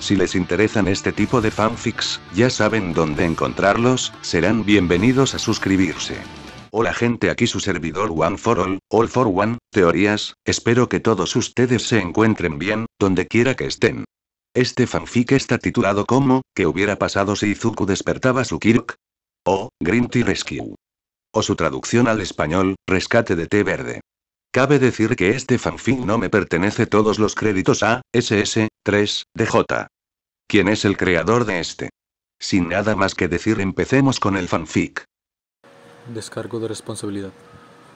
Si les interesan este tipo de fanfics, ya saben dónde encontrarlos, serán bienvenidos a suscribirse. Hola gente, aquí su servidor One for All, All for One, Teorías, espero que todos ustedes se encuentren bien, donde quiera que estén. Este fanfic está titulado como, ¿qué hubiera pasado si Izuku despertaba su Kirk? O, Green Tea Rescue. O su traducción al español, Rescate de té verde. Cabe decir que este fanfic no me pertenece todos los créditos a SS3DJ. ¿Quién es el creador de este? Sin nada más que decir, empecemos con el fanfic. Descargo de responsabilidad.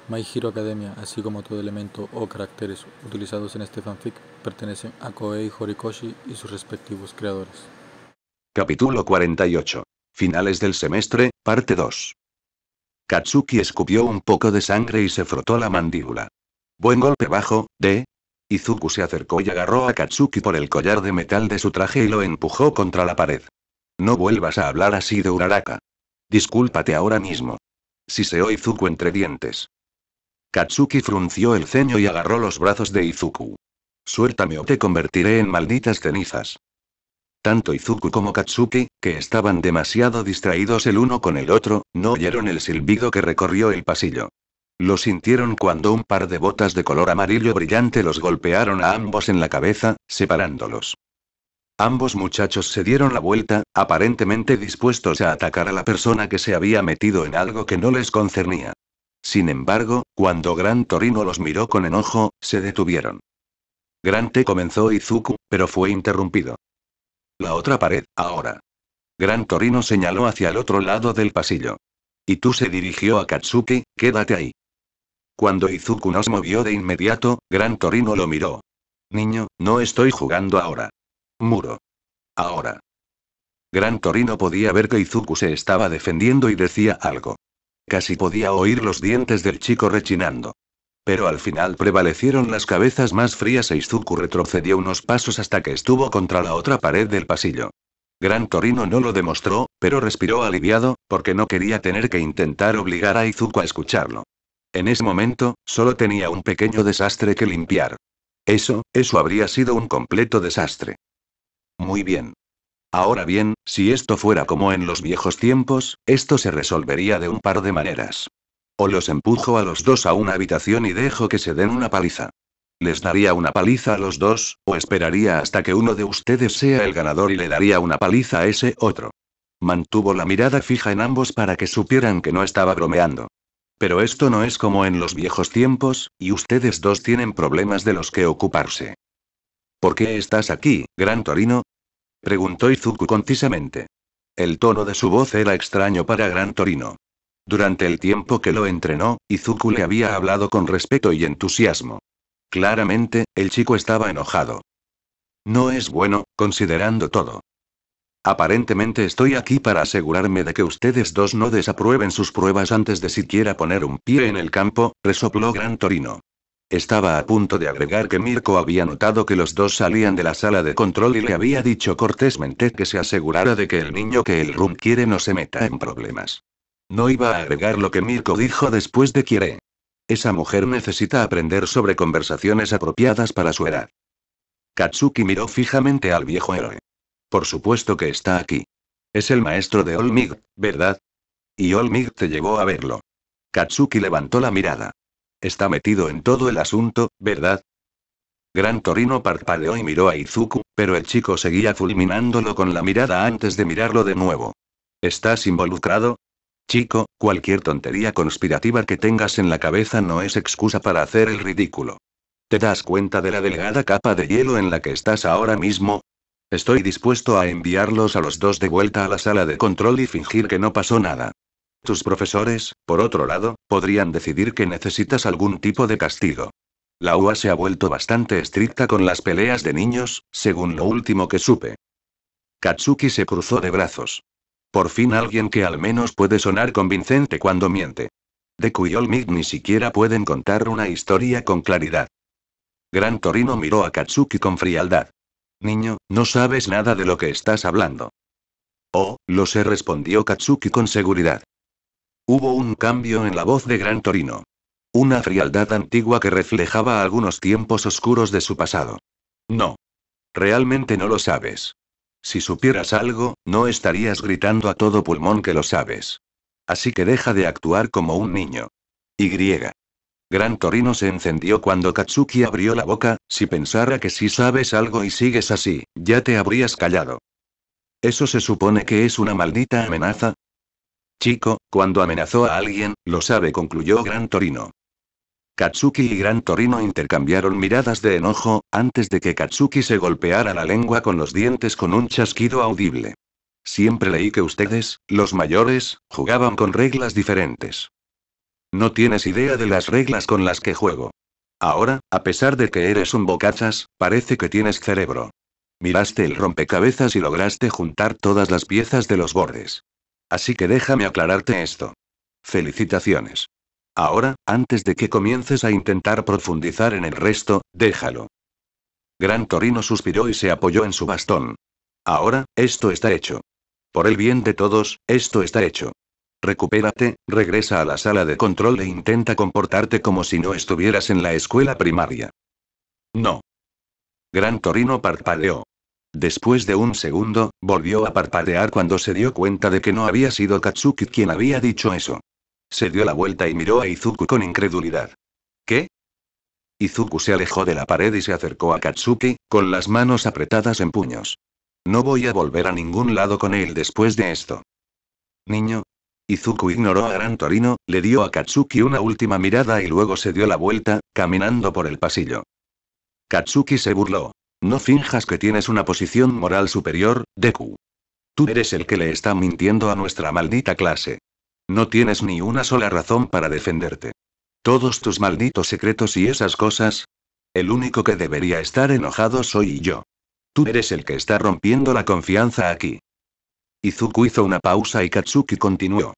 My Hero Academia, así como todo elemento o caracteres utilizados en este fanfic, pertenecen a Koei Horikoshi y sus respectivos creadores. Capítulo 48. Finales del semestre, parte 2. Katsuki escupió un poco de sangre y se frotó la mandíbula. Buen golpe bajo, de... Izuku se acercó y agarró a Katsuki por el collar de metal de su traje y lo empujó contra la pared. No vuelvas a hablar así de Uraraka. Discúlpate ahora mismo. Si Siseó Izuku entre dientes. Katsuki frunció el ceño y agarró los brazos de Izuku. Suéltame o te convertiré en malditas cenizas. Tanto Izuku como Katsuki, que estaban demasiado distraídos el uno con el otro, no oyeron el silbido que recorrió el pasillo. Lo sintieron cuando un par de botas de color amarillo brillante los golpearon a ambos en la cabeza, separándolos. Ambos muchachos se dieron la vuelta, aparentemente dispuestos a atacar a la persona que se había metido en algo que no les concernía. Sin embargo, cuando Gran Torino los miró con enojo, se detuvieron. Grante comenzó Izuku, pero fue interrumpido. La otra pared, ahora. Gran Torino señaló hacia el otro lado del pasillo. Y tú se dirigió a Katsuki, quédate ahí. Cuando Izuku nos movió de inmediato, Gran Torino lo miró. Niño, no estoy jugando ahora. Muro. Ahora. Gran Torino podía ver que Izuku se estaba defendiendo y decía algo. Casi podía oír los dientes del chico rechinando. Pero al final prevalecieron las cabezas más frías e Izuku retrocedió unos pasos hasta que estuvo contra la otra pared del pasillo. Gran Torino no lo demostró, pero respiró aliviado, porque no quería tener que intentar obligar a Izuku a escucharlo. En ese momento, solo tenía un pequeño desastre que limpiar. Eso, eso habría sido un completo desastre. Muy bien. Ahora bien, si esto fuera como en los viejos tiempos, esto se resolvería de un par de maneras. O los empujo a los dos a una habitación y dejo que se den una paliza. Les daría una paliza a los dos, o esperaría hasta que uno de ustedes sea el ganador y le daría una paliza a ese otro. Mantuvo la mirada fija en ambos para que supieran que no estaba bromeando. Pero esto no es como en los viejos tiempos, y ustedes dos tienen problemas de los que ocuparse. ¿Por qué estás aquí, gran Torino? preguntó Izuku concisamente. El tono de su voz era extraño para Gran Torino. Durante el tiempo que lo entrenó, Izuku le había hablado con respeto y entusiasmo. Claramente, el chico estaba enojado. No es bueno, considerando todo. Aparentemente estoy aquí para asegurarme de que ustedes dos no desaprueben sus pruebas antes de siquiera poner un pie en el campo, resopló Gran Torino. Estaba a punto de agregar que Mirko había notado que los dos salían de la sala de control y le había dicho cortésmente que se asegurara de que el niño que el Rum quiere no se meta en problemas. No iba a agregar lo que Mirko dijo después de quiere. Esa mujer necesita aprender sobre conversaciones apropiadas para su edad. Katsuki miró fijamente al viejo héroe. Por supuesto que está aquí. Es el maestro de Olmig, ¿verdad? Y Olmig te llevó a verlo. Katsuki levantó la mirada. Está metido en todo el asunto, ¿verdad? Gran Torino parpadeó y miró a Izuku, pero el chico seguía fulminándolo con la mirada antes de mirarlo de nuevo. ¿Estás involucrado? Chico, cualquier tontería conspirativa que tengas en la cabeza no es excusa para hacer el ridículo. ¿Te das cuenta de la delgada capa de hielo en la que estás ahora mismo? Estoy dispuesto a enviarlos a los dos de vuelta a la sala de control y fingir que no pasó nada. Tus profesores, por otro lado, podrían decidir que necesitas algún tipo de castigo. La UA se ha vuelto bastante estricta con las peleas de niños, según lo último que supe. Katsuki se cruzó de brazos. Por fin alguien que al menos puede sonar convincente cuando miente. De y Olmid ni siquiera pueden contar una historia con claridad. Gran Torino miró a Katsuki con frialdad. Niño, no sabes nada de lo que estás hablando. Oh, lo sé, respondió Katsuki con seguridad. Hubo un cambio en la voz de Gran Torino. Una frialdad antigua que reflejaba algunos tiempos oscuros de su pasado. No. Realmente no lo sabes. Si supieras algo, no estarías gritando a todo pulmón que lo sabes. Así que deja de actuar como un niño. Y. Gran Torino se encendió cuando Katsuki abrió la boca, si pensara que si sabes algo y sigues así, ya te habrías callado. ¿Eso se supone que es una maldita amenaza? Chico, cuando amenazó a alguien, lo sabe, concluyó Gran Torino. Katsuki y Gran Torino intercambiaron miradas de enojo, antes de que Katsuki se golpeara la lengua con los dientes con un chasquido audible. Siempre leí que ustedes, los mayores, jugaban con reglas diferentes. No tienes idea de las reglas con las que juego. Ahora, a pesar de que eres un bocazas, parece que tienes cerebro. Miraste el rompecabezas y lograste juntar todas las piezas de los bordes. Así que déjame aclararte esto. Felicitaciones. Ahora, antes de que comiences a intentar profundizar en el resto, déjalo. Gran Torino suspiró y se apoyó en su bastón. Ahora, esto está hecho. Por el bien de todos, esto está hecho. Recupérate, regresa a la sala de control e intenta comportarte como si no estuvieras en la escuela primaria. No. Gran Torino parpadeó. Después de un segundo, volvió a parpadear cuando se dio cuenta de que no había sido Katsuki quien había dicho eso. Se dio la vuelta y miró a Izuku con incredulidad. ¿Qué? Izuku se alejó de la pared y se acercó a Katsuki, con las manos apretadas en puños. No voy a volver a ningún lado con él después de esto. Niño, Izuku ignoró a Gran Torino, le dio a Katsuki una última mirada y luego se dio la vuelta, caminando por el pasillo. Katsuki se burló. No finjas que tienes una posición moral superior, Deku. Tú eres el que le está mintiendo a nuestra maldita clase. No tienes ni una sola razón para defenderte. Todos tus malditos secretos y esas cosas. El único que debería estar enojado soy yo. Tú eres el que está rompiendo la confianza aquí. Izuku hizo una pausa y Katsuki continuó.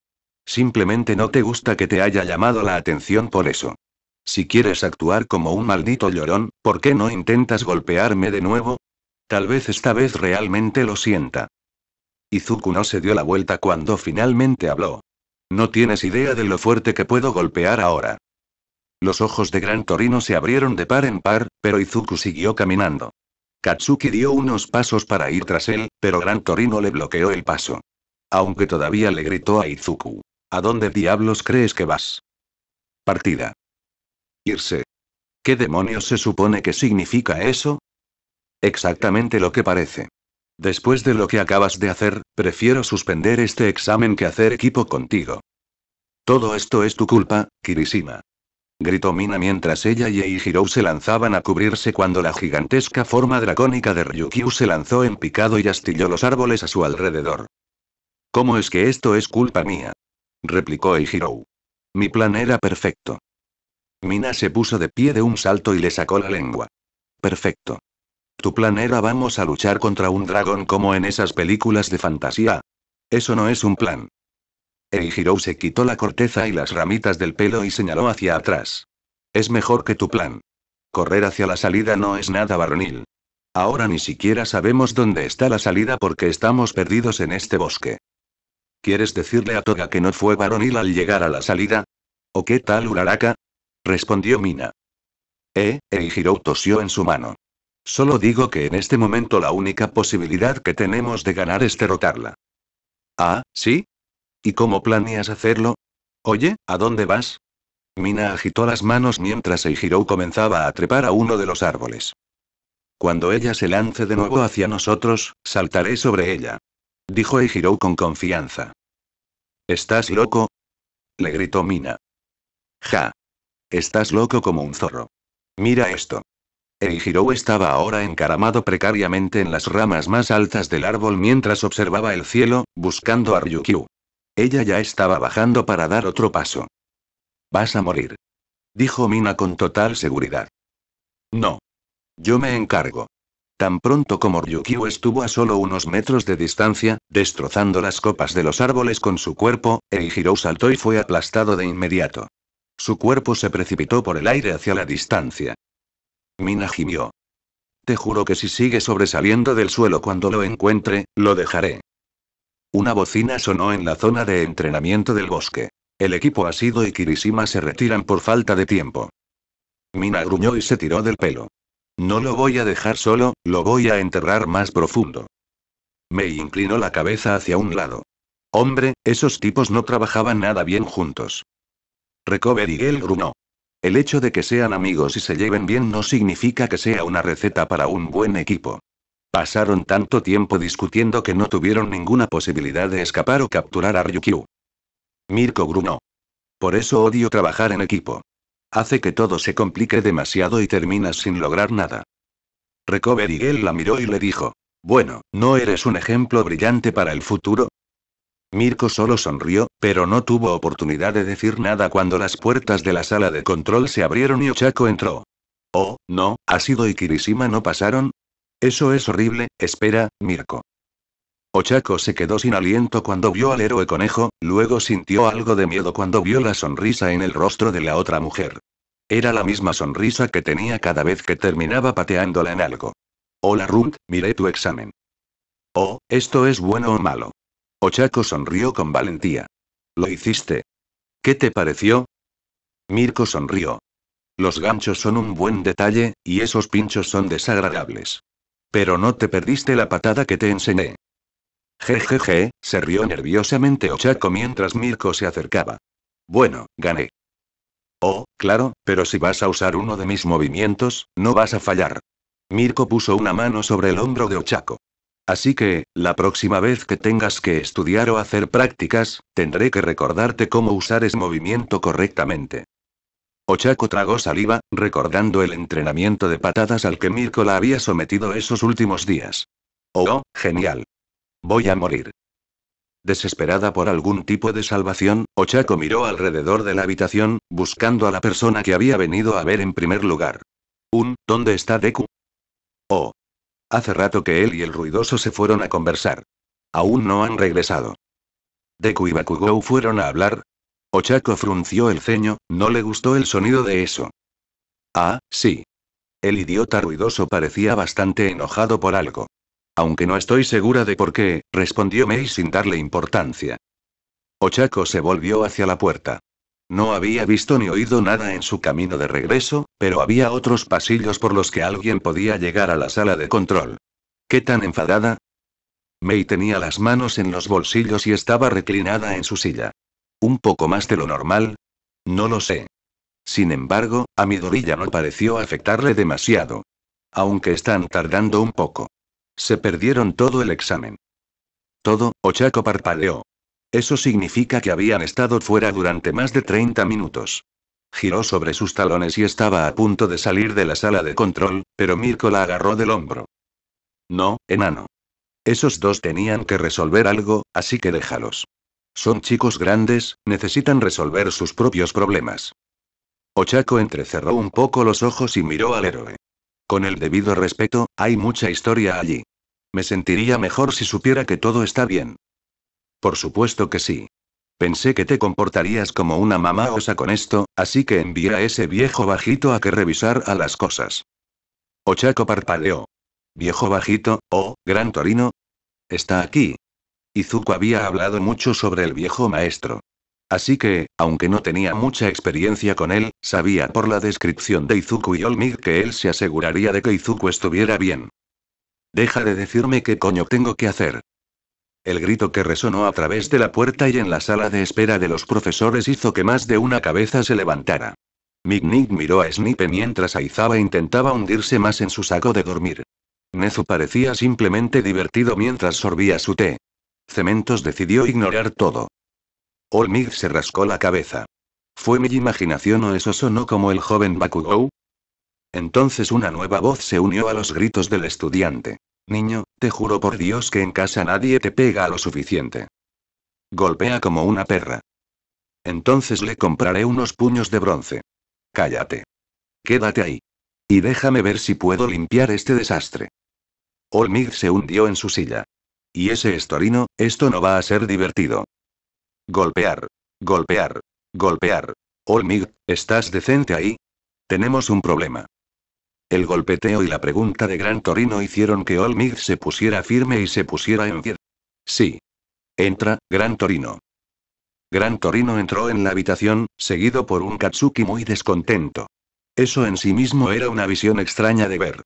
Simplemente no te gusta que te haya llamado la atención por eso. Si quieres actuar como un maldito llorón, ¿por qué no intentas golpearme de nuevo? Tal vez esta vez realmente lo sienta. Izuku no se dio la vuelta cuando finalmente habló. No tienes idea de lo fuerte que puedo golpear ahora. Los ojos de Gran Torino se abrieron de par en par, pero Izuku siguió caminando. Katsuki dio unos pasos para ir tras él, pero Gran Torino le bloqueó el paso. Aunque todavía le gritó a Izuku. ¿A dónde diablos crees que vas? Partida. Irse. ¿Qué demonios se supone que significa eso? Exactamente lo que parece. Después de lo que acabas de hacer, prefiero suspender este examen que hacer equipo contigo. Todo esto es tu culpa, Kirishima gritó Mina mientras ella y Eijirou se lanzaban a cubrirse cuando la gigantesca forma dracónica de Ryukyu se lanzó en picado y astilló los árboles a su alrededor. ¿Cómo es que esto es culpa mía? replicó Eijirou. Mi plan era perfecto. Mina se puso de pie de un salto y le sacó la lengua. Perfecto. Tu plan era vamos a luchar contra un dragón como en esas películas de fantasía. Eso no es un plan. Eijirou se quitó la corteza y las ramitas del pelo y señaló hacia atrás. Es mejor que tu plan. Correr hacia la salida no es nada varonil. Ahora ni siquiera sabemos dónde está la salida porque estamos perdidos en este bosque. ¿Quieres decirle a Toga que no fue varonil al llegar a la salida? ¿O qué tal Uraraka? respondió Mina. Eh, Eijirou tosió en su mano. Solo digo que en este momento la única posibilidad que tenemos de ganar es derrotarla. Ah, ¿sí? ¿Y cómo planeas hacerlo? Oye, ¿a dónde vas? Mina agitó las manos mientras Eijirou comenzaba a trepar a uno de los árboles. Cuando ella se lance de nuevo hacia nosotros, saltaré sobre ella. Dijo Eijiro con confianza. ¿Estás loco? Le gritó Mina. Ja. Estás loco como un zorro. Mira esto. Eijiro estaba ahora encaramado precariamente en las ramas más altas del árbol mientras observaba el cielo, buscando a Ryukyu. Ella ya estaba bajando para dar otro paso. Vas a morir. Dijo Mina con total seguridad. No. Yo me encargo. Tan pronto como Ryukyu estuvo a solo unos metros de distancia, destrozando las copas de los árboles con su cuerpo, Eijiro saltó y fue aplastado de inmediato. Su cuerpo se precipitó por el aire hacia la distancia. Mina gimió. Te juro que si sigue sobresaliendo del suelo cuando lo encuentre, lo dejaré. Una bocina sonó en la zona de entrenamiento del bosque. El equipo Asido y Kirishima se retiran por falta de tiempo. Mina gruñó y se tiró del pelo. No lo voy a dejar solo, lo voy a enterrar más profundo. Me inclinó la cabeza hacia un lado. Hombre, esos tipos no trabajaban nada bien juntos. Recover y él gruñó. El hecho de que sean amigos y se lleven bien no significa que sea una receta para un buen equipo. Pasaron tanto tiempo discutiendo que no tuvieron ninguna posibilidad de escapar o capturar a Ryukyu. Mirko grunó. Por eso odio trabajar en equipo. Hace que todo se complique demasiado y terminas sin lograr nada. Recover él la miró y le dijo. Bueno, ¿no eres un ejemplo brillante para el futuro? Mirko solo sonrió, pero no tuvo oportunidad de decir nada cuando las puertas de la sala de control se abrieron y Ochako entró. Oh, no, ha y Kirishima no pasaron, eso es horrible, espera, Mirko. Ochaco se quedó sin aliento cuando vio al héroe conejo, luego sintió algo de miedo cuando vio la sonrisa en el rostro de la otra mujer. Era la misma sonrisa que tenía cada vez que terminaba pateándola en algo. Hola Runt, miré tu examen. Oh, ¿esto es bueno o malo? Ochaco sonrió con valentía. Lo hiciste. ¿Qué te pareció? Mirko sonrió. Los ganchos son un buen detalle, y esos pinchos son desagradables. Pero no te perdiste la patada que te enseñé. Jejeje, se rió nerviosamente Ochaco mientras Mirko se acercaba. Bueno, gané. Oh, claro, pero si vas a usar uno de mis movimientos, no vas a fallar. Mirko puso una mano sobre el hombro de Ochaco. Así que, la próxima vez que tengas que estudiar o hacer prácticas, tendré que recordarte cómo usar ese movimiento correctamente. Ochako tragó saliva, recordando el entrenamiento de patadas al que Mirko la había sometido esos últimos días. Oh, oh genial. Voy a morir. Desesperada por algún tipo de salvación, Ochako miró alrededor de la habitación, buscando a la persona que había venido a ver en primer lugar. Un, ¿dónde está Deku? Oh. Hace rato que él y el ruidoso se fueron a conversar. Aún no han regresado. Deku y Bakugou fueron a hablar, Ochaco frunció el ceño, no le gustó el sonido de eso. Ah, sí. El idiota ruidoso parecía bastante enojado por algo. Aunque no estoy segura de por qué, respondió May sin darle importancia. Ochaco se volvió hacia la puerta. No había visto ni oído nada en su camino de regreso, pero había otros pasillos por los que alguien podía llegar a la sala de control. ¿Qué tan enfadada? May tenía las manos en los bolsillos y estaba reclinada en su silla. ¿Un poco más de lo normal? No lo sé. Sin embargo, a Midorilla no pareció afectarle demasiado. Aunque están tardando un poco. Se perdieron todo el examen. Todo, Ochaco parpadeó. Eso significa que habían estado fuera durante más de 30 minutos. Giró sobre sus talones y estaba a punto de salir de la sala de control, pero Mirko la agarró del hombro. No, enano. Esos dos tenían que resolver algo, así que déjalos. Son chicos grandes, necesitan resolver sus propios problemas. Ochaco entrecerró un poco los ojos y miró al héroe. Con el debido respeto, hay mucha historia allí. Me sentiría mejor si supiera que todo está bien. Por supuesto que sí. Pensé que te comportarías como una mamá osa con esto, así que envié a ese viejo bajito a que revisar a las cosas. Ochaco parpadeó. Viejo bajito, oh, gran torino. Está aquí, Izuku había hablado mucho sobre el viejo maestro. Así que, aunque no tenía mucha experiencia con él, sabía por la descripción de Izuku y Olmig que él se aseguraría de que Izuku estuviera bien. Deja de decirme qué coño tengo que hacer. El grito que resonó a través de la puerta y en la sala de espera de los profesores hizo que más de una cabeza se levantara. Nick miró a Snipe mientras Aizaba intentaba hundirse más en su saco de dormir. Nezu parecía simplemente divertido mientras sorbía su té. Cementos decidió ignorar todo. Olmig se rascó la cabeza. ¿Fue mi imaginación o eso sonó como el joven Bakugou? Entonces una nueva voz se unió a los gritos del estudiante. Niño, te juro por Dios que en casa nadie te pega lo suficiente. Golpea como una perra. Entonces le compraré unos puños de bronce. Cállate. Quédate ahí. Y déjame ver si puedo limpiar este desastre. Olmig se hundió en su silla. Y ese estorino, esto no va a ser divertido. Golpear. Golpear. Golpear. Olmig, oh, ¿estás decente ahí? Tenemos un problema. El golpeteo y la pregunta de Gran Torino hicieron que Olmig se pusiera firme y se pusiera en pie. Sí. Entra, Gran Torino. Gran Torino entró en la habitación, seguido por un Katsuki muy descontento. Eso en sí mismo era una visión extraña de ver.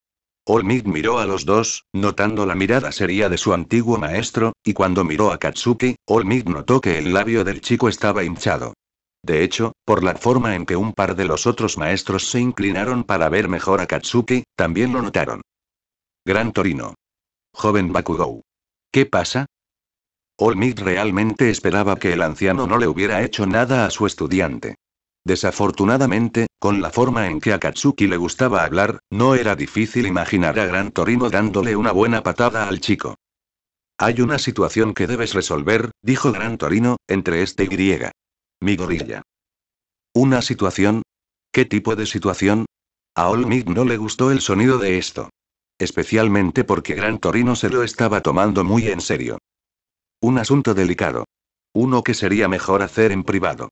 Olmig miró a los dos, notando la mirada seria de su antiguo maestro, y cuando miró a Katsuki, Olmig notó que el labio del chico estaba hinchado. De hecho, por la forma en que un par de los otros maestros se inclinaron para ver mejor a Katsuki, también lo notaron. Gran Torino. Joven Bakugou. ¿Qué pasa? Olmig realmente esperaba que el anciano no le hubiera hecho nada a su estudiante. Desafortunadamente, con la forma en que a Katsuki le gustaba hablar, no era difícil imaginar a Gran Torino dándole una buena patada al chico. Hay una situación que debes resolver, dijo Gran Torino, entre este y griega. Mi gorilla. ¿Una situación? ¿Qué tipo de situación? A Olmig no le gustó el sonido de esto. Especialmente porque Gran Torino se lo estaba tomando muy en serio. Un asunto delicado. Uno que sería mejor hacer en privado.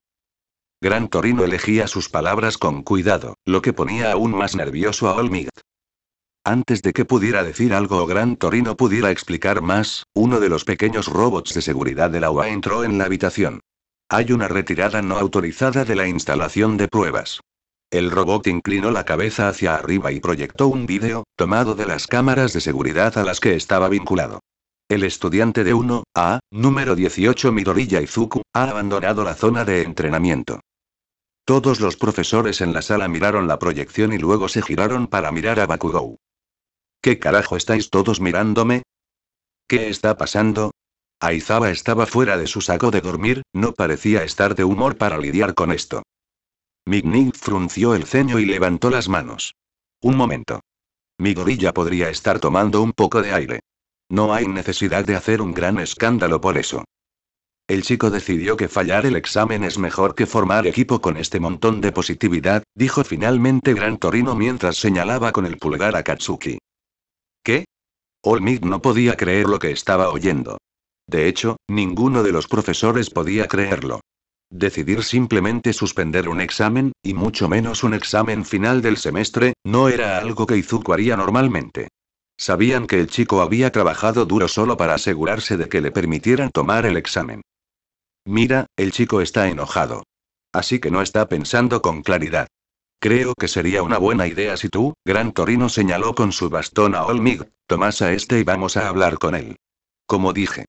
Gran Torino elegía sus palabras con cuidado, lo que ponía aún más nervioso a Olmig. Antes de que pudiera decir algo o Gran Torino pudiera explicar más, uno de los pequeños robots de seguridad de la UA entró en la habitación. Hay una retirada no autorizada de la instalación de pruebas. El robot inclinó la cabeza hacia arriba y proyectó un vídeo, tomado de las cámaras de seguridad a las que estaba vinculado. El estudiante de 1, A, número 18 Midoriya Izuku, ha abandonado la zona de entrenamiento. Todos los profesores en la sala miraron la proyección y luego se giraron para mirar a Bakugou. ¿Qué carajo estáis todos mirándome? ¿Qué está pasando? Aizawa estaba fuera de su saco de dormir, no parecía estar de humor para lidiar con esto. Mignin frunció el ceño y levantó las manos. Un momento. Mi gorilla podría estar tomando un poco de aire. No hay necesidad de hacer un gran escándalo por eso. El chico decidió que fallar el examen es mejor que formar equipo con este montón de positividad, dijo finalmente Gran Torino mientras señalaba con el pulgar a Katsuki. ¿Qué? Olmig no podía creer lo que estaba oyendo. De hecho, ninguno de los profesores podía creerlo. Decidir simplemente suspender un examen, y mucho menos un examen final del semestre, no era algo que Izuku haría normalmente. Sabían que el chico había trabajado duro solo para asegurarse de que le permitieran tomar el examen. Mira, el chico está enojado. Así que no está pensando con claridad. Creo que sería una buena idea si tú, Gran Torino señaló con su bastón a Olmig, tomás a este y vamos a hablar con él. Como dije.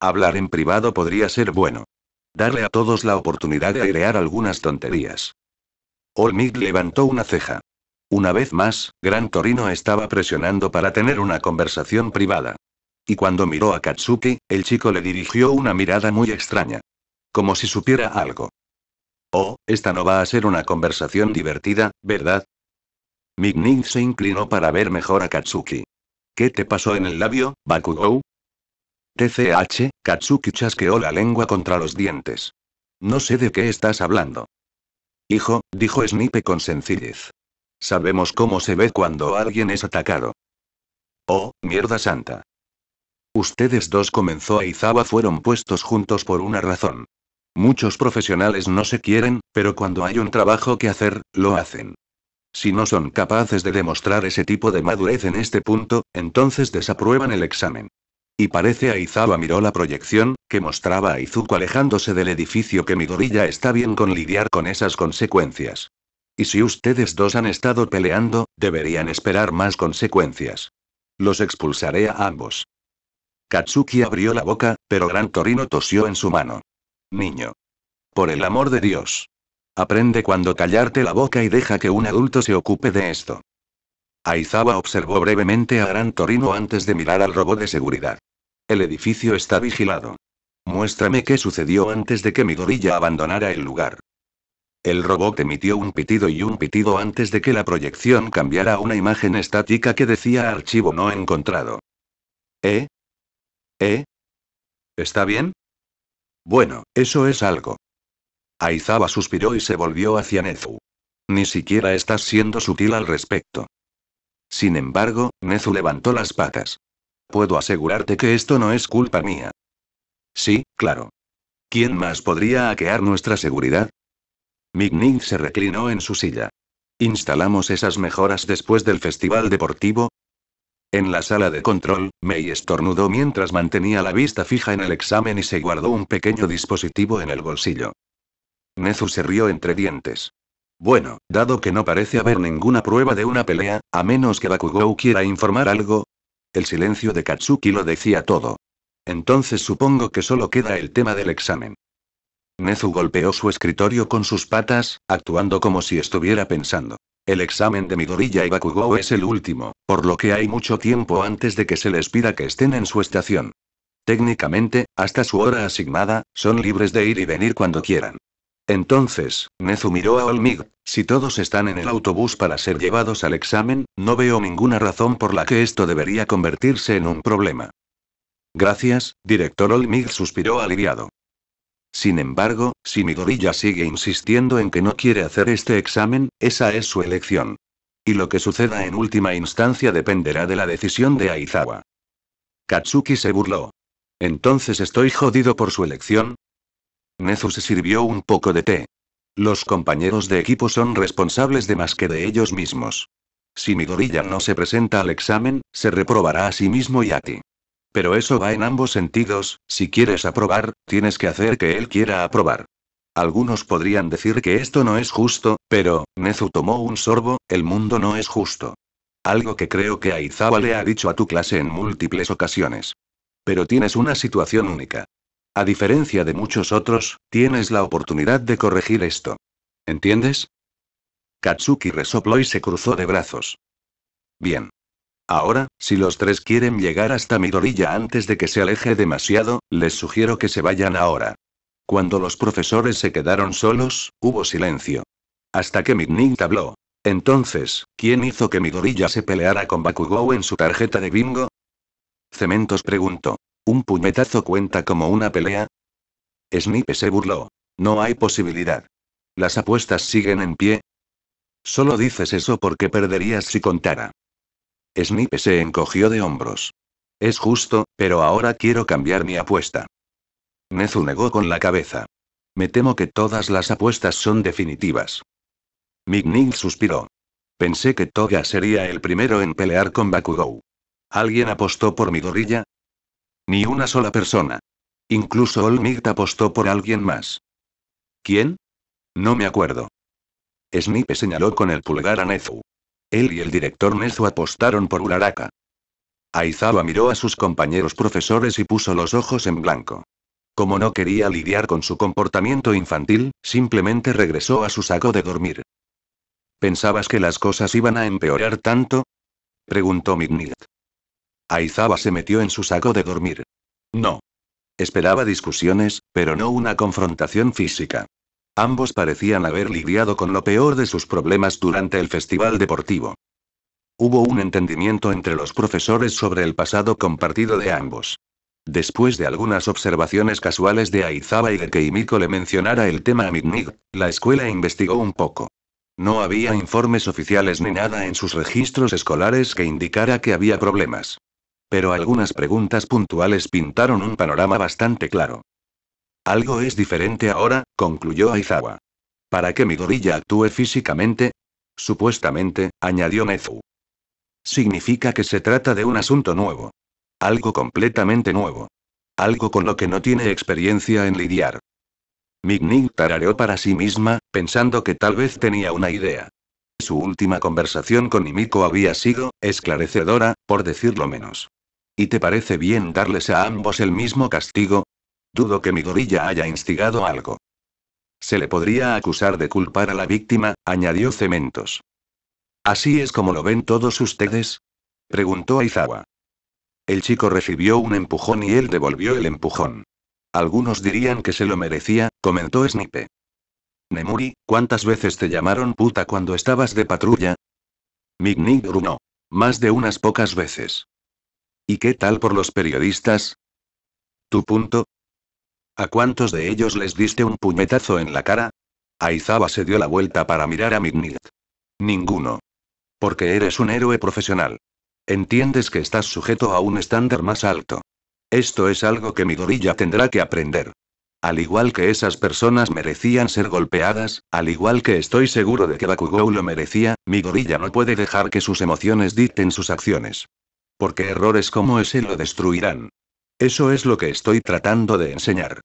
Hablar en privado podría ser bueno. Darle a todos la oportunidad de airear algunas tonterías. Olmig levantó una ceja. Una vez más, Gran Torino estaba presionando para tener una conversación privada. Y cuando miró a Katsuki, el chico le dirigió una mirada muy extraña. Como si supiera algo. Oh, esta no va a ser una conversación divertida, ¿verdad? Mignin se inclinó para ver mejor a Katsuki. ¿Qué te pasó en el labio, Bakugou? TCH, Katsuki chasqueó la lengua contra los dientes. No sé de qué estás hablando. Hijo, dijo Snipe con sencillez. Sabemos cómo se ve cuando alguien es atacado. Oh, mierda santa. Ustedes dos comenzó a Izawa fueron puestos juntos por una razón. Muchos profesionales no se quieren, pero cuando hay un trabajo que hacer, lo hacen. Si no son capaces de demostrar ese tipo de madurez en este punto, entonces desaprueban el examen. Y parece Aizawa miró la proyección, que mostraba a Izuku alejándose del edificio que Midorilla está bien con lidiar con esas consecuencias. Y si ustedes dos han estado peleando, deberían esperar más consecuencias. Los expulsaré a ambos. Katsuki abrió la boca, pero Gran Torino tosió en su mano. Niño. Por el amor de Dios. Aprende cuando callarte la boca y deja que un adulto se ocupe de esto. Aizawa observó brevemente a Gran Torino antes de mirar al robot de seguridad. El edificio está vigilado. Muéstrame qué sucedió antes de que mi gorilla abandonara el lugar. El robot emitió un pitido y un pitido antes de que la proyección cambiara a una imagen estática que decía archivo no encontrado. ¿Eh? ¿Eh? ¿Está bien? Bueno, eso es algo. Aizawa suspiró y se volvió hacia Nezu. Ni siquiera estás siendo sutil al respecto. Sin embargo, Nezu levantó las patas. Puedo asegurarte que esto no es culpa mía. Sí, claro. ¿Quién más podría hackear nuestra seguridad? Mignin se reclinó en su silla. Instalamos esas mejoras después del festival deportivo, en la sala de control, Mei estornudó mientras mantenía la vista fija en el examen y se guardó un pequeño dispositivo en el bolsillo. Nezu se rió entre dientes. Bueno, dado que no parece haber ninguna prueba de una pelea, a menos que Bakugou quiera informar algo. El silencio de Katsuki lo decía todo. Entonces supongo que solo queda el tema del examen. Nezu golpeó su escritorio con sus patas, actuando como si estuviera pensando. El examen de Midoriya y Bakugou es el último, por lo que hay mucho tiempo antes de que se les pida que estén en su estación. Técnicamente, hasta su hora asignada, son libres de ir y venir cuando quieran. Entonces, Nezu miró a Olmig, si todos están en el autobús para ser llevados al examen, no veo ninguna razón por la que esto debería convertirse en un problema. Gracias, director Olmig suspiró aliviado. Sin embargo, si Midoriya sigue insistiendo en que no quiere hacer este examen, esa es su elección. Y lo que suceda en última instancia dependerá de la decisión de Aizawa. Katsuki se burló. Entonces estoy jodido por su elección. Nezu se sirvió un poco de té. Los compañeros de equipo son responsables de más que de ellos mismos. Si Midoriya no se presenta al examen, se reprobará a sí mismo y a ti pero eso va en ambos sentidos, si quieres aprobar, tienes que hacer que él quiera aprobar. Algunos podrían decir que esto no es justo, pero, Nezu tomó un sorbo, el mundo no es justo. Algo que creo que Aizawa le ha dicho a tu clase en múltiples ocasiones. Pero tienes una situación única. A diferencia de muchos otros, tienes la oportunidad de corregir esto. ¿Entiendes? Katsuki resopló y se cruzó de brazos. Bien. Ahora, si los tres quieren llegar hasta Midorilla antes de que se aleje demasiado, les sugiero que se vayan ahora. Cuando los profesores se quedaron solos, hubo silencio. Hasta que Midnight habló. Entonces, ¿quién hizo que Midorilla se peleara con Bakugou en su tarjeta de bingo? Cementos preguntó. ¿Un puñetazo cuenta como una pelea? Snipe se burló. No hay posibilidad. ¿Las apuestas siguen en pie? Solo dices eso porque perderías si contara. Snipe se encogió de hombros. Es justo, pero ahora quiero cambiar mi apuesta. Nezu negó con la cabeza. Me temo que todas las apuestas son definitivas. McNeil suspiró. Pensé que Toga sería el primero en pelear con Bakugou. ¿Alguien apostó por mi gorrilla? Ni una sola persona. Incluso Olmigt apostó por alguien más. ¿Quién? No me acuerdo. Snipe señaló con el pulgar a Nezu. Él y el director Nezu apostaron por Uraraka. Aizawa miró a sus compañeros profesores y puso los ojos en blanco. Como no quería lidiar con su comportamiento infantil, simplemente regresó a su saco de dormir. ¿Pensabas que las cosas iban a empeorar tanto? preguntó Midnight. Aizawa se metió en su saco de dormir. No. Esperaba discusiones, pero no una confrontación física. Ambos parecían haber lidiado con lo peor de sus problemas durante el festival deportivo. Hubo un entendimiento entre los profesores sobre el pasado compartido de ambos. Después de algunas observaciones casuales de Aizaba y de que Imiko le mencionara el tema a Mignig, la escuela investigó un poco. No había informes oficiales ni nada en sus registros escolares que indicara que había problemas. Pero algunas preguntas puntuales pintaron un panorama bastante claro. Algo es diferente ahora, concluyó Aizawa. Para que gorilla actúe físicamente, supuestamente, añadió Nezu. Significa que se trata de un asunto nuevo. Algo completamente nuevo. Algo con lo que no tiene experiencia en lidiar. Mignig tarareó para sí misma, pensando que tal vez tenía una idea. Su última conversación con Imiko había sido, esclarecedora, por decirlo menos. ¿Y te parece bien darles a ambos el mismo castigo? Dudo que mi gorilla haya instigado algo. Se le podría acusar de culpar a la víctima, añadió Cementos. ¿Así es como lo ven todos ustedes? preguntó Aizawa. El chico recibió un empujón y él devolvió el empujón. Algunos dirían que se lo merecía, comentó Snipe. Nemuri, ¿cuántas veces te llamaron puta cuando estabas de patrulla? Migni no. Más de unas pocas veces. ¿Y qué tal por los periodistas? Tu punto, ¿A cuántos de ellos les diste un puñetazo en la cara? Aizawa se dio la vuelta para mirar a Mignit. Ninguno. Porque eres un héroe profesional. Entiendes que estás sujeto a un estándar más alto. Esto es algo que mi gorilla tendrá que aprender. Al igual que esas personas merecían ser golpeadas, al igual que estoy seguro de que Bakugou lo merecía, mi gorilla no puede dejar que sus emociones dicten sus acciones. Porque errores como ese lo destruirán. Eso es lo que estoy tratando de enseñar.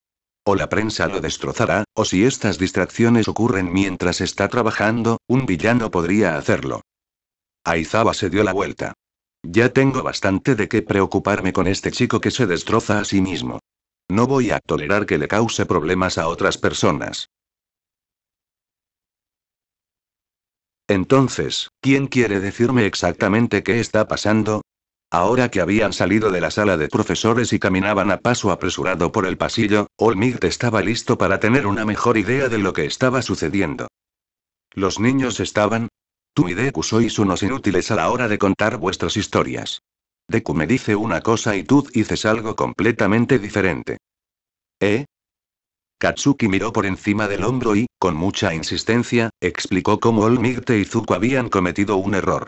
O la prensa lo destrozará, o si estas distracciones ocurren mientras está trabajando, un villano podría hacerlo. Aizawa se dio la vuelta. Ya tengo bastante de qué preocuparme con este chico que se destroza a sí mismo. No voy a tolerar que le cause problemas a otras personas. Entonces, ¿quién quiere decirme exactamente qué está pasando? Ahora que habían salido de la sala de profesores y caminaban a paso apresurado por el pasillo, Olmigt estaba listo para tener una mejor idea de lo que estaba sucediendo. Los niños estaban. Tú y Deku sois unos inútiles a la hora de contar vuestras historias. Deku me dice una cosa y tú dices algo completamente diferente. ¿Eh? Katsuki miró por encima del hombro y, con mucha insistencia, explicó cómo Olmigte y Zuko habían cometido un error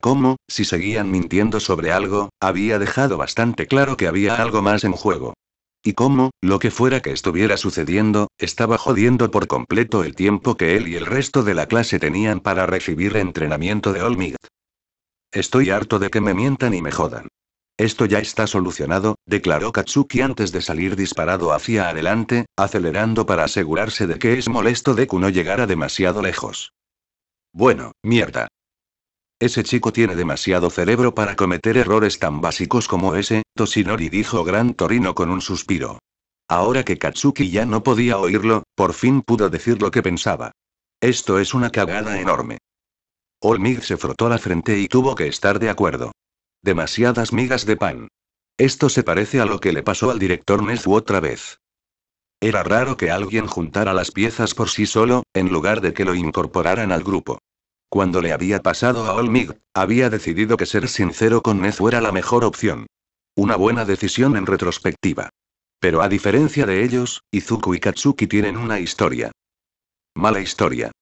cómo, si seguían mintiendo sobre algo, había dejado bastante claro que había algo más en juego. Y cómo, lo que fuera que estuviera sucediendo, estaba jodiendo por completo el tiempo que él y el resto de la clase tenían para recibir entrenamiento de Olmig. Estoy harto de que me mientan y me jodan. Esto ya está solucionado, declaró Katsuki antes de salir disparado hacia adelante, acelerando para asegurarse de que es molesto que no llegara demasiado lejos. Bueno, mierda, ese chico tiene demasiado cerebro para cometer errores tan básicos como ese, Toshinori dijo Gran Torino con un suspiro. Ahora que Katsuki ya no podía oírlo, por fin pudo decir lo que pensaba. Esto es una cagada enorme. Olmig se frotó la frente y tuvo que estar de acuerdo. Demasiadas migas de pan. Esto se parece a lo que le pasó al director Nezu otra vez. Era raro que alguien juntara las piezas por sí solo, en lugar de que lo incorporaran al grupo. Cuando le había pasado a Olmig, había decidido que ser sincero con Nez era la mejor opción. Una buena decisión en retrospectiva. Pero a diferencia de ellos, Izuku y Katsuki tienen una historia. Mala historia.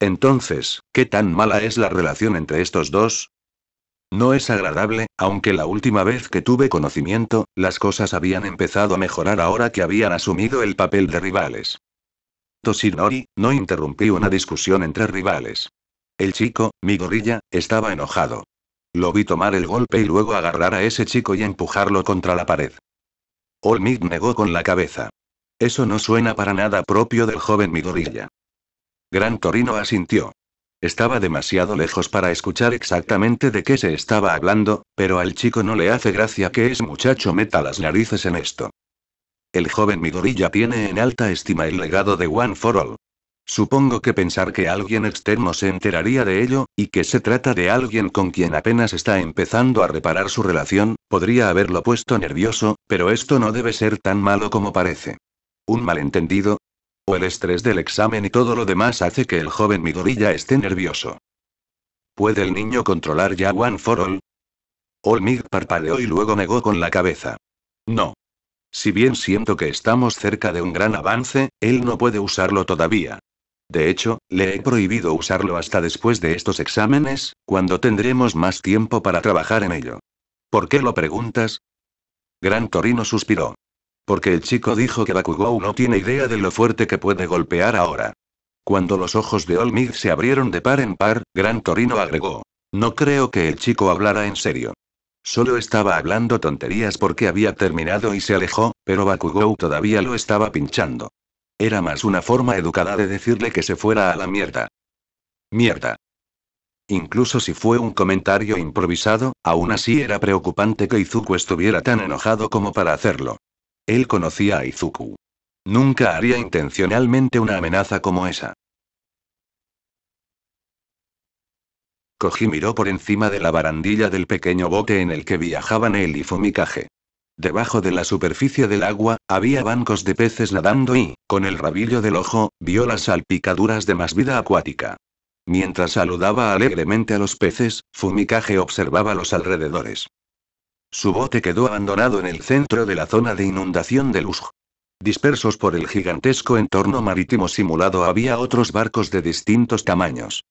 Entonces, ¿qué tan mala es la relación entre estos dos? No es agradable, aunque la última vez que tuve conocimiento, las cosas habían empezado a mejorar ahora que habían asumido el papel de rivales. Toshinori, no interrumpí una discusión entre rivales. El chico, mi gorilla, estaba enojado. Lo vi tomar el golpe y luego agarrar a ese chico y empujarlo contra la pared. Olmig negó con la cabeza. Eso no suena para nada propio del joven mi Gran Torino asintió. Estaba demasiado lejos para escuchar exactamente de qué se estaba hablando, pero al chico no le hace gracia que ese muchacho meta las narices en esto. El joven Midorilla tiene en alta estima el legado de One for All. Supongo que pensar que alguien externo se enteraría de ello, y que se trata de alguien con quien apenas está empezando a reparar su relación, podría haberlo puesto nervioso, pero esto no debe ser tan malo como parece. ¿Un malentendido? ¿O el estrés del examen y todo lo demás hace que el joven Midorilla esté nervioso? ¿Puede el niño controlar ya One for All? Olmig parpadeó y luego negó con la cabeza. No. Si bien siento que estamos cerca de un gran avance, él no puede usarlo todavía. De hecho, le he prohibido usarlo hasta después de estos exámenes, cuando tendremos más tiempo para trabajar en ello. ¿Por qué lo preguntas? Gran Torino suspiró. Porque el chico dijo que Bakugou no tiene idea de lo fuerte que puede golpear ahora. Cuando los ojos de Olmig se abrieron de par en par, Gran Torino agregó. No creo que el chico hablara en serio. Solo estaba hablando tonterías porque había terminado y se alejó, pero Bakugou todavía lo estaba pinchando. Era más una forma educada de decirle que se fuera a la mierda. Mierda. Incluso si fue un comentario improvisado, aún así era preocupante que Izuku estuviera tan enojado como para hacerlo. Él conocía a Izuku. Nunca haría intencionalmente una amenaza como esa. Koji miró por encima de la barandilla del pequeño bote en el que viajaban él y Fumikage. Debajo de la superficie del agua, había bancos de peces nadando y, con el rabillo del ojo, vio las salpicaduras de más vida acuática. Mientras saludaba alegremente a los peces, Fumikage observaba los alrededores. Su bote quedó abandonado en el centro de la zona de inundación de Luz. Dispersos por el gigantesco entorno marítimo simulado había otros barcos de distintos tamaños.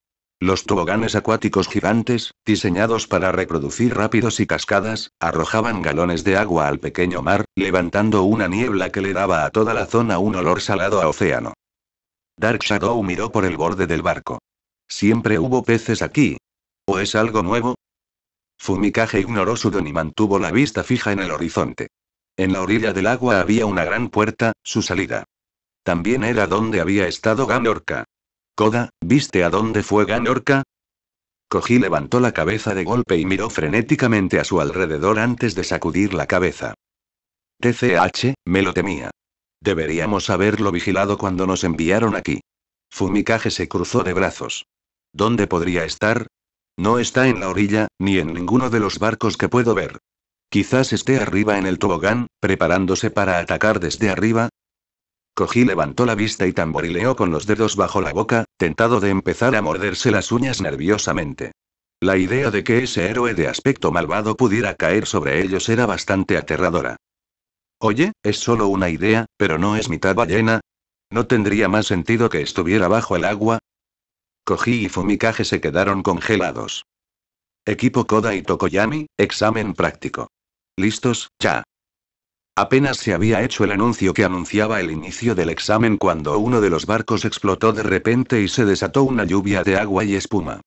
Los toboganes acuáticos gigantes, diseñados para reproducir rápidos y cascadas, arrojaban galones de agua al pequeño mar, levantando una niebla que le daba a toda la zona un olor salado a océano. Dark Shadow miró por el borde del barco. Siempre hubo peces aquí. ¿O es algo nuevo? Fumikage ignoró su don y mantuvo la vista fija en el horizonte. En la orilla del agua había una gran puerta, su salida. También era donde había estado Ganorca. Koda, ¿viste a dónde fue Ganorca? Koji levantó la cabeza de golpe y miró frenéticamente a su alrededor antes de sacudir la cabeza. TCH, me lo temía. Deberíamos haberlo vigilado cuando nos enviaron aquí. Fumikage se cruzó de brazos. ¿Dónde podría estar? No está en la orilla, ni en ninguno de los barcos que puedo ver. Quizás esté arriba en el tobogán, preparándose para atacar desde arriba, Cogí, levantó la vista y tamborileó con los dedos bajo la boca, tentado de empezar a morderse las uñas nerviosamente. La idea de que ese héroe de aspecto malvado pudiera caer sobre ellos era bastante aterradora. Oye, es solo una idea, pero no es mitad ballena. ¿No tendría más sentido que estuviera bajo el agua? Cogí y Fumikaje se quedaron congelados. Equipo Koda y Tokoyami, examen práctico. ¿Listos, ya? Apenas se había hecho el anuncio que anunciaba el inicio del examen cuando uno de los barcos explotó de repente y se desató una lluvia de agua y espuma.